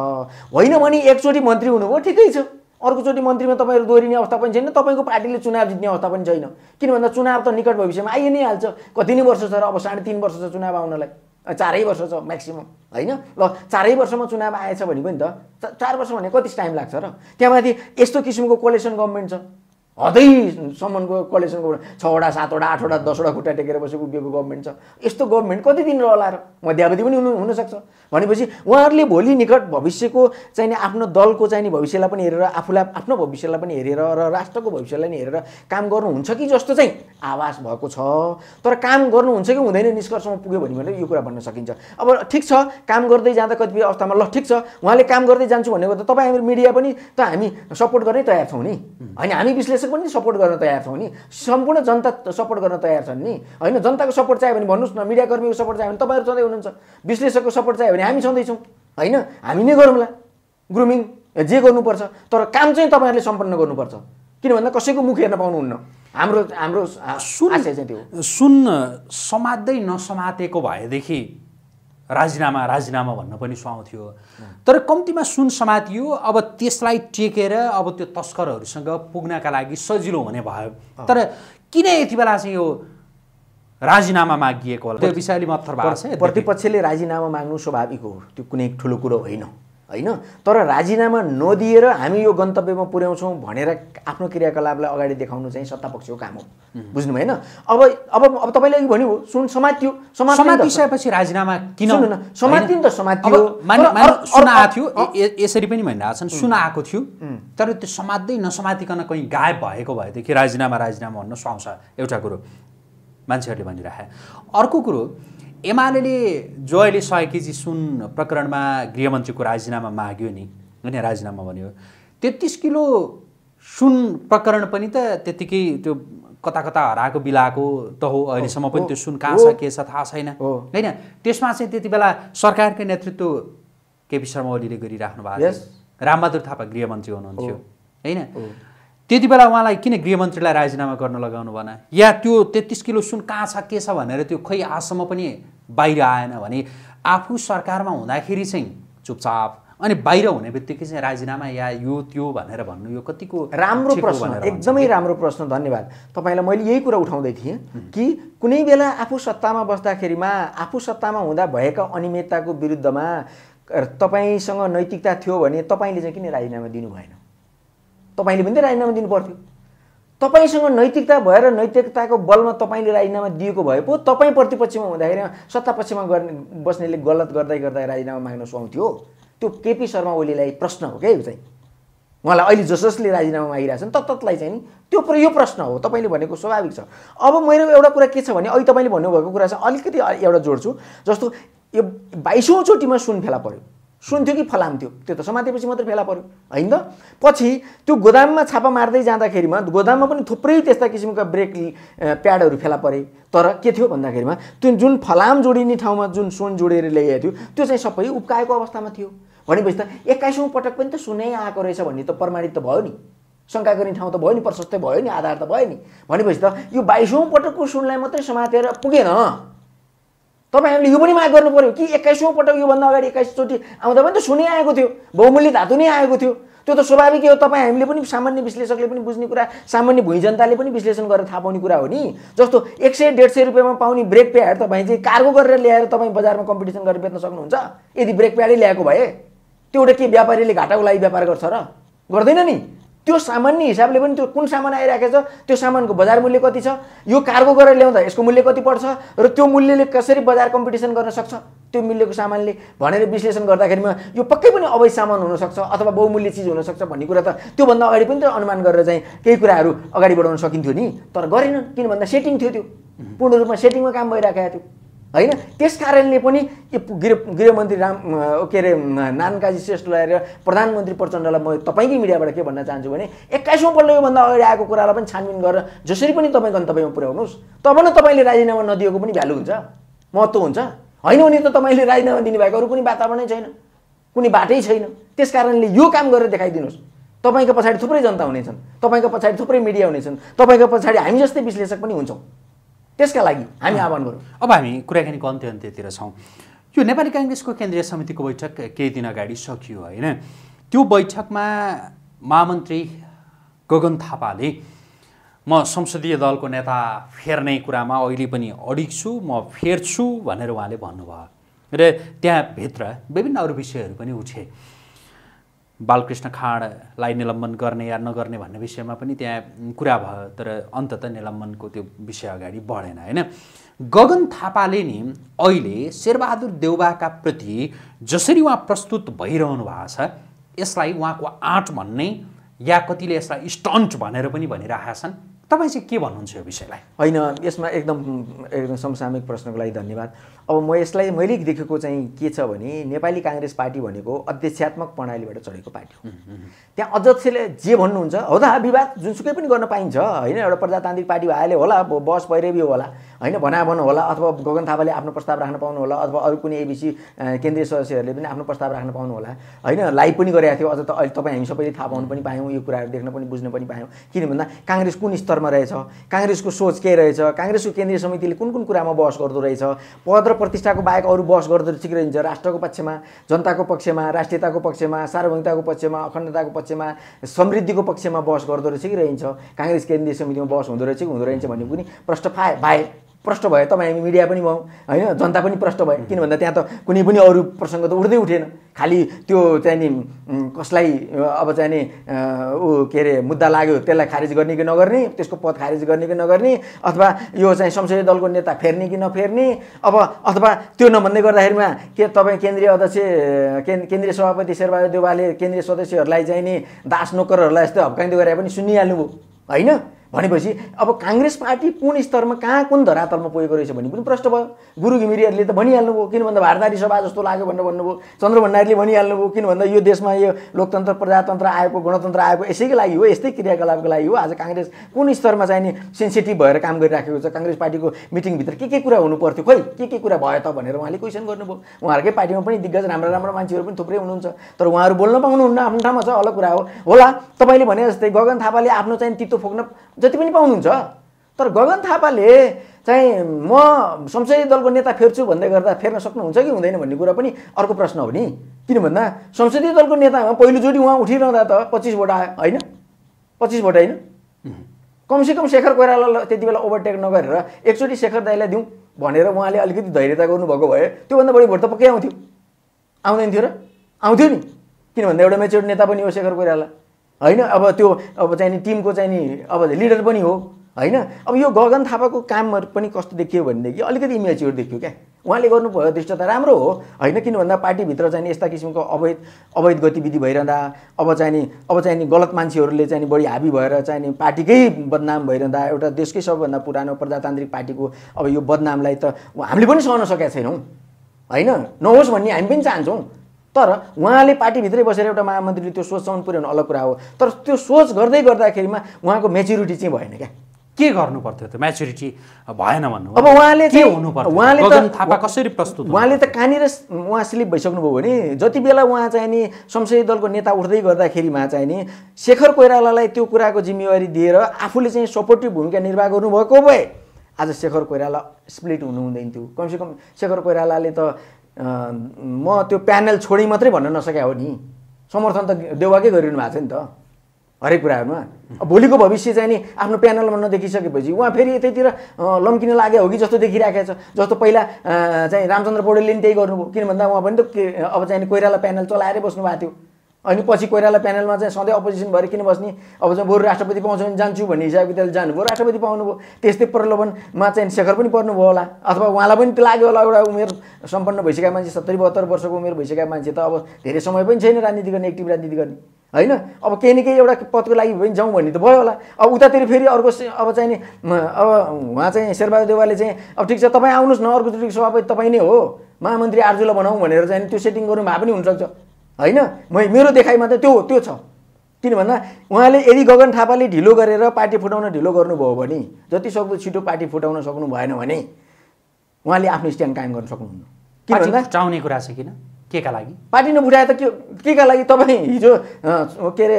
होइन भने एकचोटि मन्त्री हुनुभयो ठिकै छ अर्कोचोटि मन्त्रीमा तपाईँहरू दोहोरिने अवस्था पनि छैन तपाईँको पार्टीले चुनाव जित्ने अवस्था पनि छैन किन भन्दा चुनाव त निकट भविष्यमा आइ नै हाल्छ कति नै वर्ष छ र अब साढे तिन वर्ष छ चुनाव आउनलाई चारै वर्ष छ म्याक्सिमम् होइन ल चारै वर्षमा चुनाव आएछ भने पनि त चार वर्ष भने कति टाइम लाग्छ र त्यहाँमाथि यस्तो किसिमको कोलेसन गभर्मेन्ट छ हदैसम्मको कलेक्सनको छवटा सातवटा आठवटा दसवटा खुट्टा टेकेर बसेको उभिएको गभर्मेन्ट छ यस्तो गभर्मेन्ट कति दिन रहला र मध्यावधि पनि हुनु हुनसक्छ भनेपछि उहाँहरूले भोलि निकट भविष्यको चाहिने आफ्नो दलको चाहिने भविष्यलाई पनि हेरेर आफूलाई आफ्नो भविष्यलाई पनि हेरेर र राष्ट्रको भविष्यलाई पनि हेरेर काम गर्नुहुन्छ कि जस्तो चाहिँ आवास भएको छ तर काम गर्नुहुन्छ कि हुँदैन निष्कर्षमा पुग्यो भने मैले यो कुरा भन्न सकिन्छ अब ठिक छ काम गर्दै जाँदा कतिपय अवस्थामा ल ठिक छ उहाँले काम गर्दै जान्छु भनेको त तपाईँ हामी मिडिया पनि त हामी सपोर्ट गर्नै तयार छौँ नि होइन हामी विश्लेषण त्यसै पनि सपोर्ट गर्न तयार छौँ नि सम्पूर्ण जनता सपोर्ट गर्न तयार छन् नि होइन जनताको सपोर्ट चाहियो भने भन्नुहोस् न मिडियाकर्मीको सपोर्ट चाहियो भने तपाईँहरू सधैँ हुनुहुन्छ विश्लेषकको सपोर्ट चाहियो भने हामी छँदैछौँ होइन हामी नै गरौँला ग्रुमिङ जे गर्नुपर्छ तर काम चाहिँ तपाईँहरूले सम्पन्न गर्नुपर्छ किन भन्दा कसैको मुख हेर्न पाउनुहुन्न हाम्रो हाम्रो सुन चाहिँ त्यो सुन समात्दै नसमातेको भएदेखि राजीनामा राजीनामा भन्न पनि सुहाउँथ्यो तर कम्तीमा सुन समातियो अब त्यसलाई टेकेर अब त्यो तस्करहरूसँग पुग्नका लागि सजिलो हुने भयो तर किन यति बेला चाहिँ यो राजीनामा मागिएको होला त्यो विषयले मत्थर भएको छ प्रतिपक्षले राजीनामा माग्नु स्वाभाविक हो त्यो कुनै ठुलो कुरो होइन होइन तर राजीनामा नदिएर हामी यो गन्तव्यमा पुर्याउँछौँ भनेर आफ्नो क्रियाकलापलाई अगाडि देखाउनु चाहिँ सत्तापक्षको काम हो बुझ्नु भएन अब अब अब तपाईँले अघि भन्यो सुन समात्यो समातिसकेपछि राजीनामा किन समाति त समातियो यसरी पनि भनिरहेको छन् सुन आएको थियो तर त्यो समात्दै नसमातिकन कहीँ गायब भएको भएदेखि राजीनामा राजीनामा भन्न सुहाउँछ एउटा कुरो मान्छेहरूले भनिराखे अर्को कुरो एमाले जो अहिले सय केजी सुन प्रकरणमा गृहमन्त्रीको राजीनामा माग्यो नि होइन राजीनामा भन्यो तेत्तिस किलो सुन प्रकरण पनि त त्यत्तिकै त्यो कता कता हराएको बिलाएको त हो अहिलेसम्म पनि त्यो सुन कहाँ छ के छ थाहा छैन होइन त्यसमा चाहिँ त्यति बेला सरकारकै नेतृत्व केपी शर्मा ओलीले गरिराख्नु भएको थियो रामबहादुर थापा गृहमन्त्री हुनुहुन्थ्यो होइन त्यति बेला उहाँलाई किन गृहमन्त्रीलाई राजीनामा गर्न लगाउनु भएन या त्यो तेत्तिस किलो सुन कहाँ छ के छ भनेर त्यो खै आजसम्म पनि बाहिर आएन भने आफू सरकारमा हुँदाखेरि चाहिँ चुपचाप अनि बाहिर हुने बित्तिकै चाहिँ राजीनामा या यो त्यो भनेर भन्नु यो कतिको राम्रो प्रश्न एकदमै राम्रो प्रश्न धन्यवाद तपाईँलाई मैले यही कुरा उठाउँदै थिएँ कि कुनै बेला आफू सत्तामा बस्दाखेरिमा आफू सत्तामा हुँदा भएका अनियमितताको विरुद्धमा तपाईँसँग नैतिकता थियो भने तपाईँले चाहिँ किन राजीनामा दिनु भएन तपाईँले पनि त राजीनामा दिनु पर्थ्यो तपाईँसँग नैतिकता भएर नैतिकताको बलमा तपाईँले राजीनामा दिएको भए पो तपाईँ प्रतिपक्षमा हुँदाखेरि सत्तापक्षमा गर्ने बस्नेले गलत गर्दै गर्दा राजीनामा माग्न सुहाउँथ्यो त्यो केपी शर्मा ओलीलाई प्रश्न हो क्या चाहिँ उहाँलाई अहिले जस जसले राजीनामा मागिरहेछन् तत्तलाई चाहिँ नि त्यो यो प्रश्न हो तपाईँले भनेको स्वाभाविक छ अब मेरो एउटा कुरा के छ भने अहिले तपाईँले भन्नुभएको कुरा चाहिँ अलिकति एउटा जोड्छु जस्तो यो चोटिमा सुन फेला पऱ्यो सुन्थ्यो कि फलाम्थ्यो त्यो त समातेपछि मात्रै फेला पऱ्यो होइन त पछि त्यो गोदाममा छापा मार्दै जाँदाखेरिमा गोदाममा पनि थुप्रै त्यस्ता किसिमका ब्रेक प्याडहरू फेला परे तर के थियो भन्दाखेरिमा त्यो जुन फलाम जोडिने ठाउँमा जुन सुन जोडेर ल्याइएको थियो त्यो चाहिँ सबै उब्काएको अवस्थामा थियो भनेपछि त एक्काइसौँ पटक पनि त सुनै आएको रहेछ भन्ने त प्रमाणित त भयो नि शङ्का गर्ने ठाउँ त भयो नि प्रशस्तै भयो नि आधार त भयो नि भनेपछि त यो बाइसौँ पटकको सुनलाई मात्रै समातेर पुगेन तपाईँहरूले यो पनि माग गर्नु पऱ्यो कि एक्काइसौँ पटक योभन्दा अगाडि एक्काइसचोटि आउँदा पनि त सुनै आएको थियो बहुमूल्य धातु नै आएको थियो त्यो त स्वाभाविक हो तपाईँ हामीले पनि सामान्य विश्लेषकले पनि बुझ्ने कुरा सामान्य भुइँ जनताले पनि विश्लेषण गरेर थाहा पाउने कुरा हो नि जस्तो एक सय डेढ सय रुपियाँमा पाउने ब्रेक प्याड तपाईँ चाहिँ कार्गो गरेर ल्याएर तपाईँ बजारमा कम्पिटिसन गरेर बेच्न सक्नुहुन्छ यदि ब्रेक प्याडै ल्याएको भए त्यो एउटा के व्यापारीले घाटाको लागि व्यापार गर्छ र गर्दैन नि त्यो सामान्य हिसाबले पनि त्यो कुन सामान आइरहेको छ त्यो सामानको बजार मूल्य कति छ यो कार्गो गरेर ल्याउँदा यसको मूल्य कति पर्छ र त्यो मूल्यले कसरी बजार कम्पिटिसन गर्न सक्छ त्यो मूल्यको सामानले भनेर विश्लेषण गर्दाखेरिमा यो पक्कै पनि अवैध सामान हुनसक्छ अथवा बहुमूल्य चिज हुनसक्छ भन्ने कुरा त त्योभन्दा अगाडि पनि त अनुमान गरेर चाहिँ केही कुराहरू अगाडि बढाउन सकिन्थ्यो नि तर गरेनन् किन भन्दा सेटिङ थियो त्यो पूर्ण रूपमा सेटिङमा काम भइरहेको थियो होइन त्यस कारणले पनि गृह गृहमन्त्री राम के अरे नानकाजी श्रेष्ठलाई लगाएर प्रधानमन्त्री प्रचण्डलाई म तपाईँकै मिडियाबाट के भन्न चाहन्छु भने एक्काइसौँ पल्ट योभन्दा अगाडि आएको कुरालाई पनि छानबिन गरेर जसरी पनि तपाईँ गन्तव्यमा पुर्याउनुहोस् तब न तपाईँले राजीनामा नदिएको पनि भ्यालु हुन्छ महत्त्व हुन्छ होइन भने त तपाईँले राजीनामा दिनुभएको अरू कुनै वातावरणै छैन कुनै बाटै छैन त्यस कारणले यो काम गरेर देखाइदिनुहोस् तपाईँको पछाडि थुप्रै जनता हुनेछन् तपाईँको पछाडि थुप्रै मिडिया हुनेछन् तपाईँको पछाडि हामी जस्तै विश्लेषक पनि हुन्छौँ त्यसका लागि हामी आह्वान गरौँ अब हामी कुराकानीको अन्त्य अन्त्यतिर छौँ यो नेपाली काङ्ग्रेसको केन्द्रीय समितिको बैठक केही दिन अगाडि सकियो होइन त्यो बैठकमा महामन्त्री गगन थापाले म संसदीय दलको नेता फेर्ने कुरामा अहिले पनि अडिक छु म फेर्छु भनेर उहाँले भन्नुभयो र त्यहाँभित्र विभिन्न अरू विषयहरू पनि उठे बालकृष्ण खाँडलाई निलम्बन गर्ने या नगर्ने भन्ने विषयमा पनि त्यहाँ कुरा भयो तर अन्तत निलम्बनको त्यो विषय अगाडि बढेन होइन गगन थापाले नि अहिले शेरबहादुर देउबाका प्रति जसरी उहाँ प्रस्तुत भइरहनु भएको छ यसलाई उहाँको आँट भन्ने या कतिले यसलाई स्टन्ट भनेर पनि भनिरहेका छन् तपाईँ चाहिँ के भन्नुहुन्छ यो विषयलाई होइन यसमा एकदम एकदम समसामयिक प्रश्नको लागि धन्यवाद अब म यसलाई मैले देखेको चाहिँ के छ भने नेपाली काङ्ग्रेस पार्टी भनेको अध्यक्षात्मक प्रणालीबाट चढेको पार्टी हो त्यहाँ अध्यक्षले जे भन्नुहुन्छ हो त विवाद जुनसुकै पनि गर्न पाइन्छ होइन एउटा प्रजातान्त्रिक पार्टी भएले होला बस पैरवी होला होइन भना भन्नु होला अथवा गगन थापाले आफ्नो प्रस्ताव राख्न पाउनु होला अथवा अरू कुनै एबिसी केन्द्रीय सदस्यहरूले पनि आफ्नो प्रस्ताव राख्न पाउनु होला होइन लाइभ पनि गरेको थियो अझ त अहिले तपाईँ हामी सबैले थाहा पाउनु पनि पायौँ यो कुराहरू देख्न पनि बुझ्न पनि पायौँ किन भन्दा काङ्ग्रेस कुन स्तरमा रहेछ काङ्ग्रेसको सोच के रहेछ काङ्ग्रेसको केन्द्रीय समितिले कुन कुन कुरामा बहस गर्दो रहेछ पद र प्रतिष्ठाको बाहेक अरू बहस गर्दो ठिक रहन्छ राष्ट्रको पक्षमा जनताको पक्षमा राष्ट्रियताको पक्षमा सार्वभौमिकताको पक्षमा अखण्डताको पक्षमा समृद्धिको पक्षमा बहस गर्दो रहेछ कि रहन्छ काङ्ग्रेस केन्द्रीय समितिमा बहस हुँदो रहेछ कि हुँदो रहेछ भन्ने पनि प्रश्न फाए बाहेक प्रष्ट भयो तपाईँ हामी मिडिया पनि भयौँ होइन जनता पनि प्रष्ट भयो किन भन्दा त्यहाँ त कुनै पनि अरू प्रसङ्ग त उठ्दै उठेन खालि त्यो चाहिँ नि कसलाई अब चाहिने ऊ के अरे मुद्दा लाग्यो त्यसलाई खारेज गर्ने कि नगर्ने त्यसको पद खारेज गर्ने कि नगर्ने अथवा यो चाहिँ संसदीय दलको नेता फेर्ने कि नफेर्ने अब अथवा त्यो नभन्दै गर्दाखेरिमा के तपाईँ केन्द्रीय अध्यक्ष केन्द्रीय सभापति शेरबहादुर देवालले केन्द्रीय सदस्यहरूलाई नि दास नोकरहरूलाई यस्तो हप्काइँदै गरे पनि सुनिहाल्नुभयो होइन भनेपछि अब काङ्ग्रेस पार्टी कुन स्तरमा कहाँ कुन धरातलमा पुगेको रहेछ भन्ने पनि प्रश्न भयो गुरु घिमिरेहरूले त भनिहाल्नुभयो किन भन्दा भारदारी सभा जस्तो लाग्यो भनेर भन्नुभयो चन्द्र भण्डारीले भनिहाल्नुभयो किन भन्दा यो देशमा यो लोकतन्त्र प्रजातन्त्र आएको गणतन्त्र आएको यसैको लागि हो यस्तै क्रियाकलापको लागि हो आज काङ्ग्रेस कुन स्तरमा चाहिँ नि सेन्सिटिभ भएर काम गरिराखेको छ काङ्ग्रेस पार्टीको मिटिङभित्र के के कुरा हुनु पर्थ्यो खै के के कुरा भयो त भनेर उहाँले क्वेसन गर्नुभयो उहाँहरूकै पार्टीमा पनि दिग्गज राम्रो राम्रो मान्छेहरू पनि थुप्रै हुनुहुन्छ तर उहाँहरू बोल्न पाउनुहुन्न आफ्नो ठाउँमा छ अलग कुरा हो होला तपाईँले भने जस्तै गगन थापाले आफ्नो चाहिँ तितो फोक्न जति पनि पाउनुहुन्छ तर गगन थापाले चाहिँ म संसदीय दलको नेता फेर्छु भन्दै गर्दा फेर्न सक्नुहुन्छ कि हुँदैन भन्ने कुरा पनि अर्को प्रश्न हो नि किन भन्दा संसदीय दलको नेतामा पहिलोचोटि उहाँ उठिरहँदा त पच्चिस भोट आयो होइन पच्चिस भोट होइन कमसेकम शेखर कोइरालालाई त्यति बेला ओभरटेक नगरेर एकचोटि शेखर दाईलाई दिउँ भनेर उहाँले अलिकति धैर्यता गर्नुभएको भए त्योभन्दा बढी भोट त पक्कै आउँथ्यो आउँदैन थियो र आउँथ्यो नि किन भन्दा एउटा मेच्योर नेता पनि हो शेखर कोइराला होइन अब त्यो अब चाहिँ नि टिमको चाहिँ नि अब लिडर पनि हो होइन अब यो गगन थापाको कामहरू पनि कस्तो देखियो भनेदेखि अलिकति इमेच्योर देखियो क्या उहाँले गर्नुभयो दृष्ट त राम्रो हो होइन किन भन्दा पार्टीभित्र चाहिँ यस्ता किसिमको अवैध अवैध गतिविधि भइरहँदा अब चाहिँ नि अब चाहिँ नि गलत मान्छेहरूले चाहिँ बढी हाबी भएर चाहिँ नि पार्टीकै बदनाम भइरहँदा एउटा देशकै सबभन्दा पुरानो प्रजातान्त्रिक पार्टीको अब यो बदनामलाई त हामीले पनि सहन सकेका छैनौँ होइन नहोस् भन्ने हामी पनि चाहन्छौँ तर उहाँले पार्टीभित्रै बसेर एउटा महामन्त्रीले त्यो सोचसम्म भने अलग कुरा हो तर त्यो सोच गर्दै गर्दाखेरिमा उहाँको मेच्युरिटी चाहिँ भएन क्या के गर्नु पर्थ्यो त मेच्युरिटी भएन भन्नु अब उहाँले के हुनु उहाँले त थापा कसरी प्रस्तुत उहाँले त कहाँनिर उहाँ स्लिप भइसक्नुभयो भने जति बेला उहाँ चाहिँ नि संसदीय दलको नेता उठ्दै गर्दाखेरिमा चाहिँ नि शेखर कोइरालालाई त्यो कुराको जिम्मेवारी दिएर आफूले चाहिँ सपोर्टिभ भूमिका निर्वाह गर्नुभएको भए आज शेखर कोइराला स्प्लिट हुनुहुँदैन थियो कमसेकम शेखर कोइरालाले त म त्यो प्यानल छोडी मात्रै भन्न नसकेको हो नि समर्थन त देवाकै गरिरहनु भएको छ नि त हरेक कुराहरूमा भोलिको भविष्य चाहिँ नि आफ्नो प्यानलमा नदेखिसकेपछि उहाँ फेरि यतैतिर लम्किन लाग्यो हो कि जस्तो देखिराखेको छ जस्तो पहिला चाहिँ रामचन्द्र पौडेलले नि त्यही गर्नुभयो किन भन्दा उहाँ पनि त अब चाहिँ कोइराला प्यानल चलाएरै बस्नु भएको थियो अनि पछि कोइराला प्यानलमा चाहिँ सधैँ अपोजिसन भएर किन बस्ने अब चाहिँ बरु राष्ट्रपति पाउँछ भने जान्छु भन्ने हिसाबले त्यसले जानुभयो राष्ट्रपति पाउनुभयो त्यस्तै प्रलोभनमा चाहिँ शेखर पनि पर्नुभयो होला अथवा उहाँलाई पनि त्यो लाग्यो होला एउटा उमेर सम्पन्न भइसकेका मान्छे सत्तरी बहत्तर वर्षको उमेर भइसकेका मान्छे त अब धेरै समय पनि छैन राजनीति गर्ने एक्टिभ राजनीति गर्ने होइन अब केही न केही एउटा पदको लागि पनि जाउँ भन्ने त भयो होला अब उतातिर फेरि अर्को अब चाहिँ नि अब उहाँ चाहिँ शेरबहादुर देवालले चाहिँ अब ठिक छ तपाईँ आउनुहोस् न अर्को अर्कोचोटि सभापति तपाईँ नै हो महामन्त्री आर्जुलाई बनाऊ भनेर चाहिँ त्यो सेटिङ गर्नु भए पनि हुनसक्छ होइन म मेरो देखाइमा त त्यो त्यो छ किन भन्दा उहाँले यदि गगन थापाले ढिलो गरेर पार्टी फुटाउन ढिलो गर्नुभयो भने जति सक्दो छिटो पार्टी फुटाउन सक्नु भएन भने उहाँले आफ्नो स्ट्यान्ड कायम गर्न सक्नुहुन्न किन भन्दा चाउने कुरा छ किन के का लागि पार्टी नफुटाए त के का लागि तपाईँ हिजो के अरे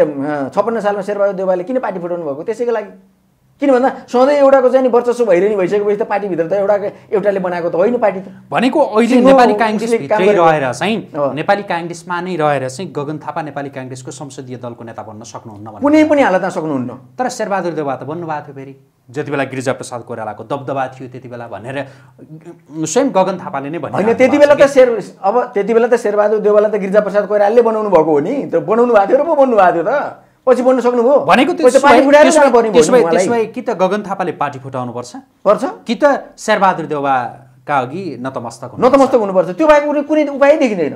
छप्पन्न सालमा शेरबहादुर देवालले किन पार्टी फुटाउनु भएको त्यसैको लागि किन भन्दा सधैँ एउटाको चाहिँ नि वर्चस्व नि भइसकेपछि त पार्टीभित्र त एउटा एउटाले बनाएको त होइन पार्टी त भनेको अहिले नेपाली काङ्ग्रेसले रहेर चाहिँ नेपाली काङ्ग्रेसमा नै रहेर चाहिँ गगन थापा नेपाली काङ्ग्रेसको संसदीय दलको नेता बन्न सक्नुहुन्न कुनै पनि हालतमा सक्नुहुन्न तर शेरबहादुर देवा त बन्नुभएको थियो फेरि जति बेला गिरिजाप्रसाद कोइरालाको दबदबा थियो त्यति बेला भनेर स्वयं गगन थापाले नै भन्यो होइन त्यति बेला त शेर अब त्यति बेला त शेरबहादुर देवालाई त गिरिजाप्रसाद कोइरालाले बनाउनु भएको हो नि त बनाउनु भएको थियो र पो बन्नुभएको थियो त पछि बन्न सक्नुभयो भनेको कि त गगन थापाले पार्टी फुटाउनु पर्छ पर्छ कि त शेरबहादुर देवाका अघि नतमस्तक नतमस्तक हुनुपर्छ त्यो बाहेक उसले कुनै उपाय देखिँदैन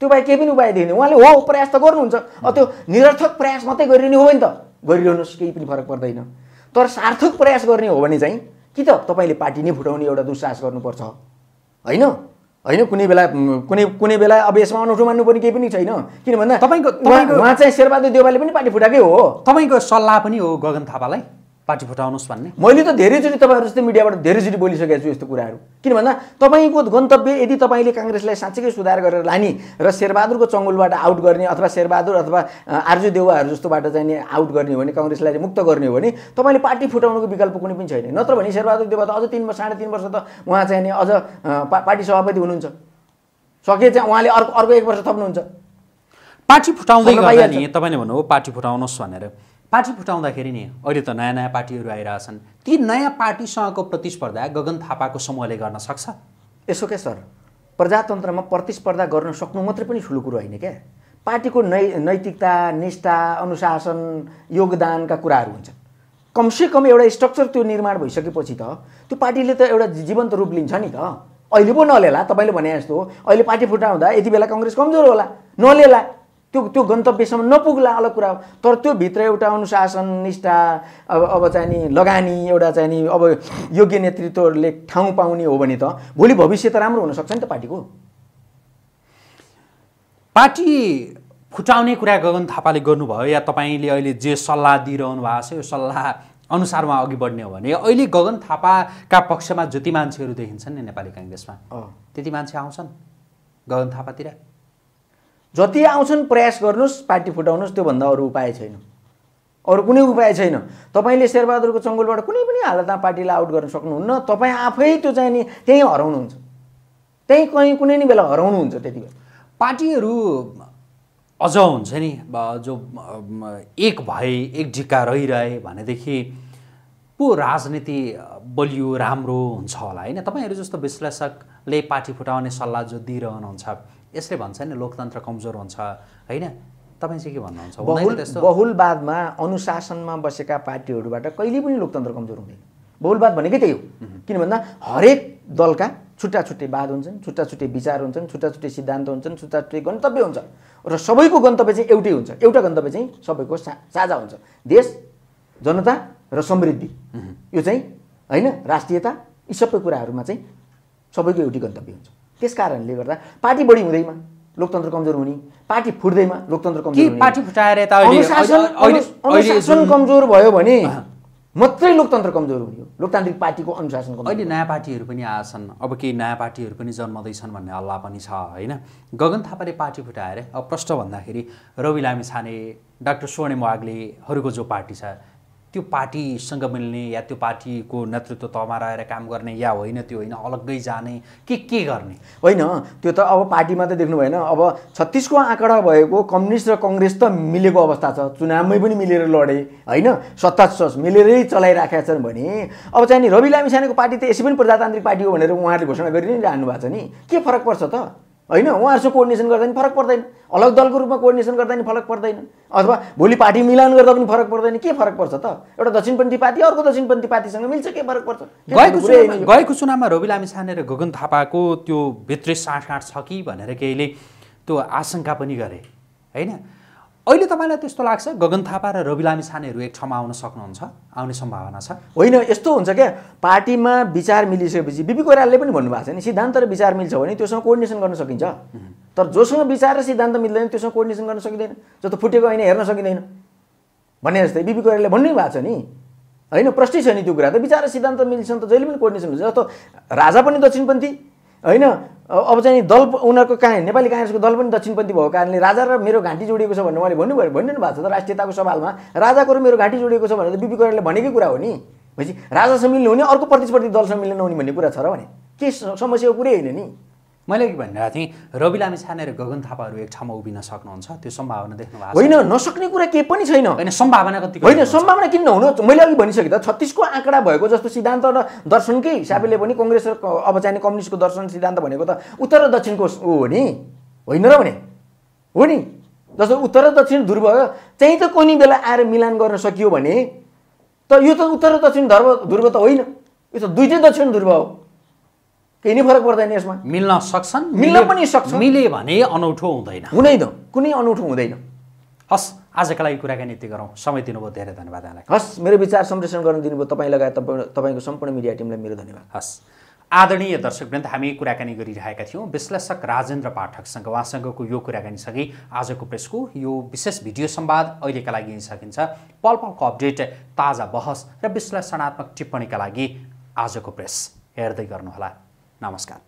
त्यो बाहेक केही पनि उपाय देखिँदैन उहाँले हो प्रयास त गर्नुहुन्छ त्यो निरर्थक प्रयास मात्रै गरिने हो नि त गरिरहनुहोस् केही पनि फरक पर्दैन तर सार्थक प्रयास गर्ने हो भने चाहिँ कि त तपाईँले पार्टी नै फुटाउने एउटा दुस्साहस गर्नुपर्छ होइन होइन कुनै बेला कुनै कुनै बेला अब यसमा अनौठो मान्नुपर्ने केही पनि छैन किन भन्दा तपाईँको तपाईँको उहाँ चाहिँ शेरबहादुर देवालले पनि पार्टी फुटाएकै हो तपाईँको सल्लाह पनि हो गगन थापालाई पार्टी फुटाउनुहोस् भन्ने मैले त धेरैचोटि तपाईँहरू जस्तै मिडियाबाट धेरैचोटि बोलिसकेको छु यस्तो कुराहरू किन भन्दा तपाईँको गन्तव्य यदि तपाईँले काङ्ग्रेसलाई साँच्चैकै सुधार गरेर लाने र शेरबहादुरको चङ्गुलबाट आउट गर्ने अथवा शेरबहादुर अथवा आर्जु देवाहरू जस्तोबाट चाहिँ आउट गर्ने हो भने काङ्ग्रेसलाई मुक्त गर्ने हो भने तपाईँले पार्टी फुटाउनुको विकल्प कुनै पनि छैन नत्र भने शेरबहादुर देवा त अझ तिन वर्ष साढे तिन वर्ष त उहाँ चाहिँ अझ पार्टी सभापति हुनुहुन्छ सके चाहिँ उहाँले अर्को अर्को एक वर्ष थप्नुहुन्छ पार्टी फुटाउँदै तपाईँले भन्नु पार्टी फुटाउनुहोस् भनेर पार्टी फुटाउँदाखेरि नि अहिले त नयाँ नयाँ पार्टीहरू आइरहेछन् ती नयाँ पार्टीसँगको प्रतिस्पर्धा गगन थापाको समूहले गर्न सक्छ यसो क्या सर प्रजातन्त्रमा प्रतिस्पर्धा गर्न सक्नु मात्रै पनि ठुलो कुरो होइन क्या पार्टीको नै नैतिकता निष्ठा अनुशासन योगदानका कुराहरू हुन्छन् कमसेकम एउटा स्ट्रक्चर त्यो निर्माण भइसकेपछि त त्यो पार्टीले त एउटा जीवन्त रूप लिन्छ नि त अहिले पो नलेला तपाईँले भने जस्तो अहिले पार्टी फुटाउँदा यति बेला कङ्ग्रेस कमजोर होला नलेला त्यो त्यो गन्तव्यसम्म नपुग्ला अलग कुरा हो तर भित्र एउटा अनुशासन निष्ठा अब अब चाहिँ नि लगानी एउटा चाहिँ नि अब योग्य नेतृत्वहरूले ठाउँ पाउने हो भने त भोलि भविष्य त राम्रो हुनसक्छ नि त पार्टीको पार्टी फुटाउने कुरा गगन थापाले गर्नुभयो या तपाईँले अहिले जे सल्लाह दिइरहनु भएको छ यो सल्लाह अनुसारमा अघि बढ्ने हो भने अहिले गगन थापाका पक्षमा जति मान्छेहरू देखिन्छन् नि नेपाली काङ्ग्रेसमा त्यति मान्छे आउँछन् गगन थापातिर जति आउँछन् प्रयास गर्नुहोस् पार्टी फुटाउनुहोस् त्योभन्दा अरू उपाय छैन अरू कुनै उपाय छैन तपाईँले शेरबहादुरको चङ्गुलबाट कुनै पनि हालतमा पार्टीलाई आउट गर्न सक्नुहुन्न तपाईँ आफै त्यो चाहिँ नि त्यहीँ हराउनुहुन्छ त्यहीँ कहीँ कुनै नि बेला हराउनुहुन्छ त्यति बेला पार्टीहरू अझ हुन्छ नि जो एक भए एक ढिक्का रहिरहे भनेदेखि पो राजनीति बलियो राम्रो हुन्छ होला होइन तपाईँहरू जस्तो विश्लेषकले पार्टी फुटाउने सल्लाह जो दिइरहनुहुन्छ यसले भन्छ नि लोकतन्त्र कमजोर हुन्छ होइन तपाईँ चाहिँ के भन्नुहुन्छ बहुल बहुलवादमा अनुशासनमा बसेका पार्टीहरूबाट कहिले पनि लोकतन्त्र कमजोर हुँदैन बहुलवाद भनेकै त्यही हो किन भन्दा हरेक दलका छुट्टा छुट्टै वाद हुन्छन् छुट्टा छुट्टै विचार हुन्छन् छुट्टा छुट्टै सिद्धान्त हुन्छन् छुट्टा छुट्टै गन्तव्य हुन्छ र सबैको गन्तव्य चाहिँ एउटै हुन्छ एउटा गन्तव्य चाहिँ सबैको साझा हुन्छ देश जनता र समृद्धि यो चाहिँ होइन राष्ट्रियता यी सबै कुराहरूमा चाहिँ सबैको एउटै गन्तव्य हुन्छ त्यस कारणले गर्दा पार्टी बढी हुँदैमा लोकतन्त्र कमजोर हुने पार्टी फुट्दैमा लोकतन्त्र कमजोर पार्टी फुटाएर अनुशासन कमजोर भयो भने मात्रै लोकतन्त्र कमजोर हुने हो लोकतान्त्रिक पार्टीको अनुशासन अहिले नयाँ पार्टीहरू पनि आएछन् अब केही नयाँ पार्टीहरू पनि जन्मदैछन् भन्ने हल्ला पनि छ होइन गगन थापाले पार्टी फुटाएर अब प्रश्न भन्दाखेरि रवि लामिछाने डाक्टर स्वर्णे वाग्लेहरूको जो पार्टी छ त्यो पार्टीसँग मिल्ने या त्यो पार्टीको नेतृत्व तहमा रहेर काम गर्ने या होइन त्यो होइन अलग्गै जाने के के गर्ने होइन त्यो त अब पार्टीमा त देख्नु भएन अब छत्तिसको आँकडा भएको कम्युनिस्ट र कङ्ग्रेस त मिलेको अवस्था छ चुनावमै पनि मिलेर लडे होइन सत्ता मिलेरै चलाइराखेका छन् भने अब चाहिँ नि रवि लामिसानेको पार्टी त यसै पनि प्रजातान्त्रिक पार्टी हो भनेर उहाँहरूले घोषणा गरि नै रहनु भएको छ नि के फरक पर्छ त होइन उहाँहरूसँग कोर्डिनेसन गर्दा पनि फरक पर्दैन अलग दलको रूपमा कोर्डिनेसन गर्दा पनि फरक पर्दैन अथवा भोलि पार्टी मिलान गर्दा पनि फरक पर्दैन के फरक पर्छ त एउटा दक्षिणपन्थी पार्टी अर्को दक्षिणपन्थी पार्टीसँग मिल्छ के फरक पर्छ गएको गएको चुनावमा रवि छानेर र गगन थापाको त्यो भित्रै साँठ छ कि भनेर केहीले त्यो आशङ्का पनि गरे होइन अहिले तपाईँलाई त्यस्तो लाग्छ गगन थापा र रवि लामी छानेहरू एक ठाउँमा आउन सक्नुहुन्छ आउने सम्भावना छ होइन यस्तो हुन्छ क्या पार्टीमा विचार मिलिसकेपछि बिपी कोइरालाले पनि भन्नुभएको छ नि सिद्धान्त र विचार मिल्छ भने त्योसँग कोर्डिनेसन गर्न सकिन्छ तर जोसँग विचार र सिद्धान्त मिल्दैन त्योसँग कोर्डिनेसन गर्न सकिँदैन जस्तो फुटेको होइन हेर्न सकिँदैन भने जस्तै बिपी कोइरालाले भन्नै भएको छ नि होइन प्रष्टै छ नि त्यो कुरा त विचार र सिद्धान्त मिल्छन् त जहिले पनि कोर्डिनेसन हुन्छ जस्तो राजा पनि दक्षिणपन्थी होइन अब चाहिँ दल उनीहरूको कहाँ नेपाली काङ्ग्रेसको दल पनि दक्षिणपन्थी भएको कारणले राजा र मेरो घाँटी जोडिएको छ भनेर उहाँले भन्नुभयो भन्नु भएको छ त राष्ट्रियताको सवालमा राजाको र मेरो घाँटी जोडिएको छ भनेर बिपी कोइरालाले भनेकै कुरा हो नि भनेपछि राजासँग मिल्ने हुने अर्को प्रतिस्पर्धी दलसँग मिल्ने नहुने भन्ने कुरा छ र भने के समस्याको कुरै होइन नि मैले के भनिरहेको थिएँ रवि लामी छाने र गगन थापाहरू एक ठाउँमा उभिन सक्नुहुन्छ त्यो सम्भावना देख्नु भएको होइन नसक्ने कुरा केही पनि छैन होइन सम्भावना कति होइन सम्भावना किन नहुनु मैले अघि भनिसकेँ त छत्तिसको आँकडा भएको जस्तो सिद्धान्त र दर्शनकै हिसाबले पनि कङ्ग्रेस र अब चाहिने कम्युनिस्टको दर्शन सिद्धान्त भनेको त उत्तर र दक्षिणको हो नि होइन र भने हो नि जस्तो उत्तर र दक्षिण ध्रुव चाहिँ त कुनै बेला आएर मिलान गर्न सकियो भने त यो त उत्तर र दक्षिण ध्रुव ध्रुव त होइन यो त दुइटै दक्षिण ध्रुव हो केही नै फरक पर्दैन यसमा मिल्न सक्छन् मिल्न पनि सक्छ मिल्यो भने अनौठो हुँदैन त कुनै अनौठो हुँदैन हस् आजका लागि कुराकानी यति गरौँ समय दिनुभयो धेरै धन्यवाद यहाँलाई हस् मेरो विचार संरक्षण गर्न दिनुभयो तपाईँ लगायत तपाईँ तपाईँको सम्पूर्ण मिडिया टिमलाई मेरो धन्यवाद हस् आदरणीय दर्शकवृन्द हामी कुराकानी गरिरहेका थियौँ विश्लेषक राजेन्द्र पाठकसँग उहाँसँगको यो कुराकानी कुराकानीसँगै आजको प्रेसको यो विशेष भिडियो सम्वाद अहिलेका लागि सकिन्छ पल पलको अपडेट ताजा बहस र विश्लेषणात्मक टिप्पणीका लागि आजको प्रेस हेर्दै गर्नुहोला Namaskar.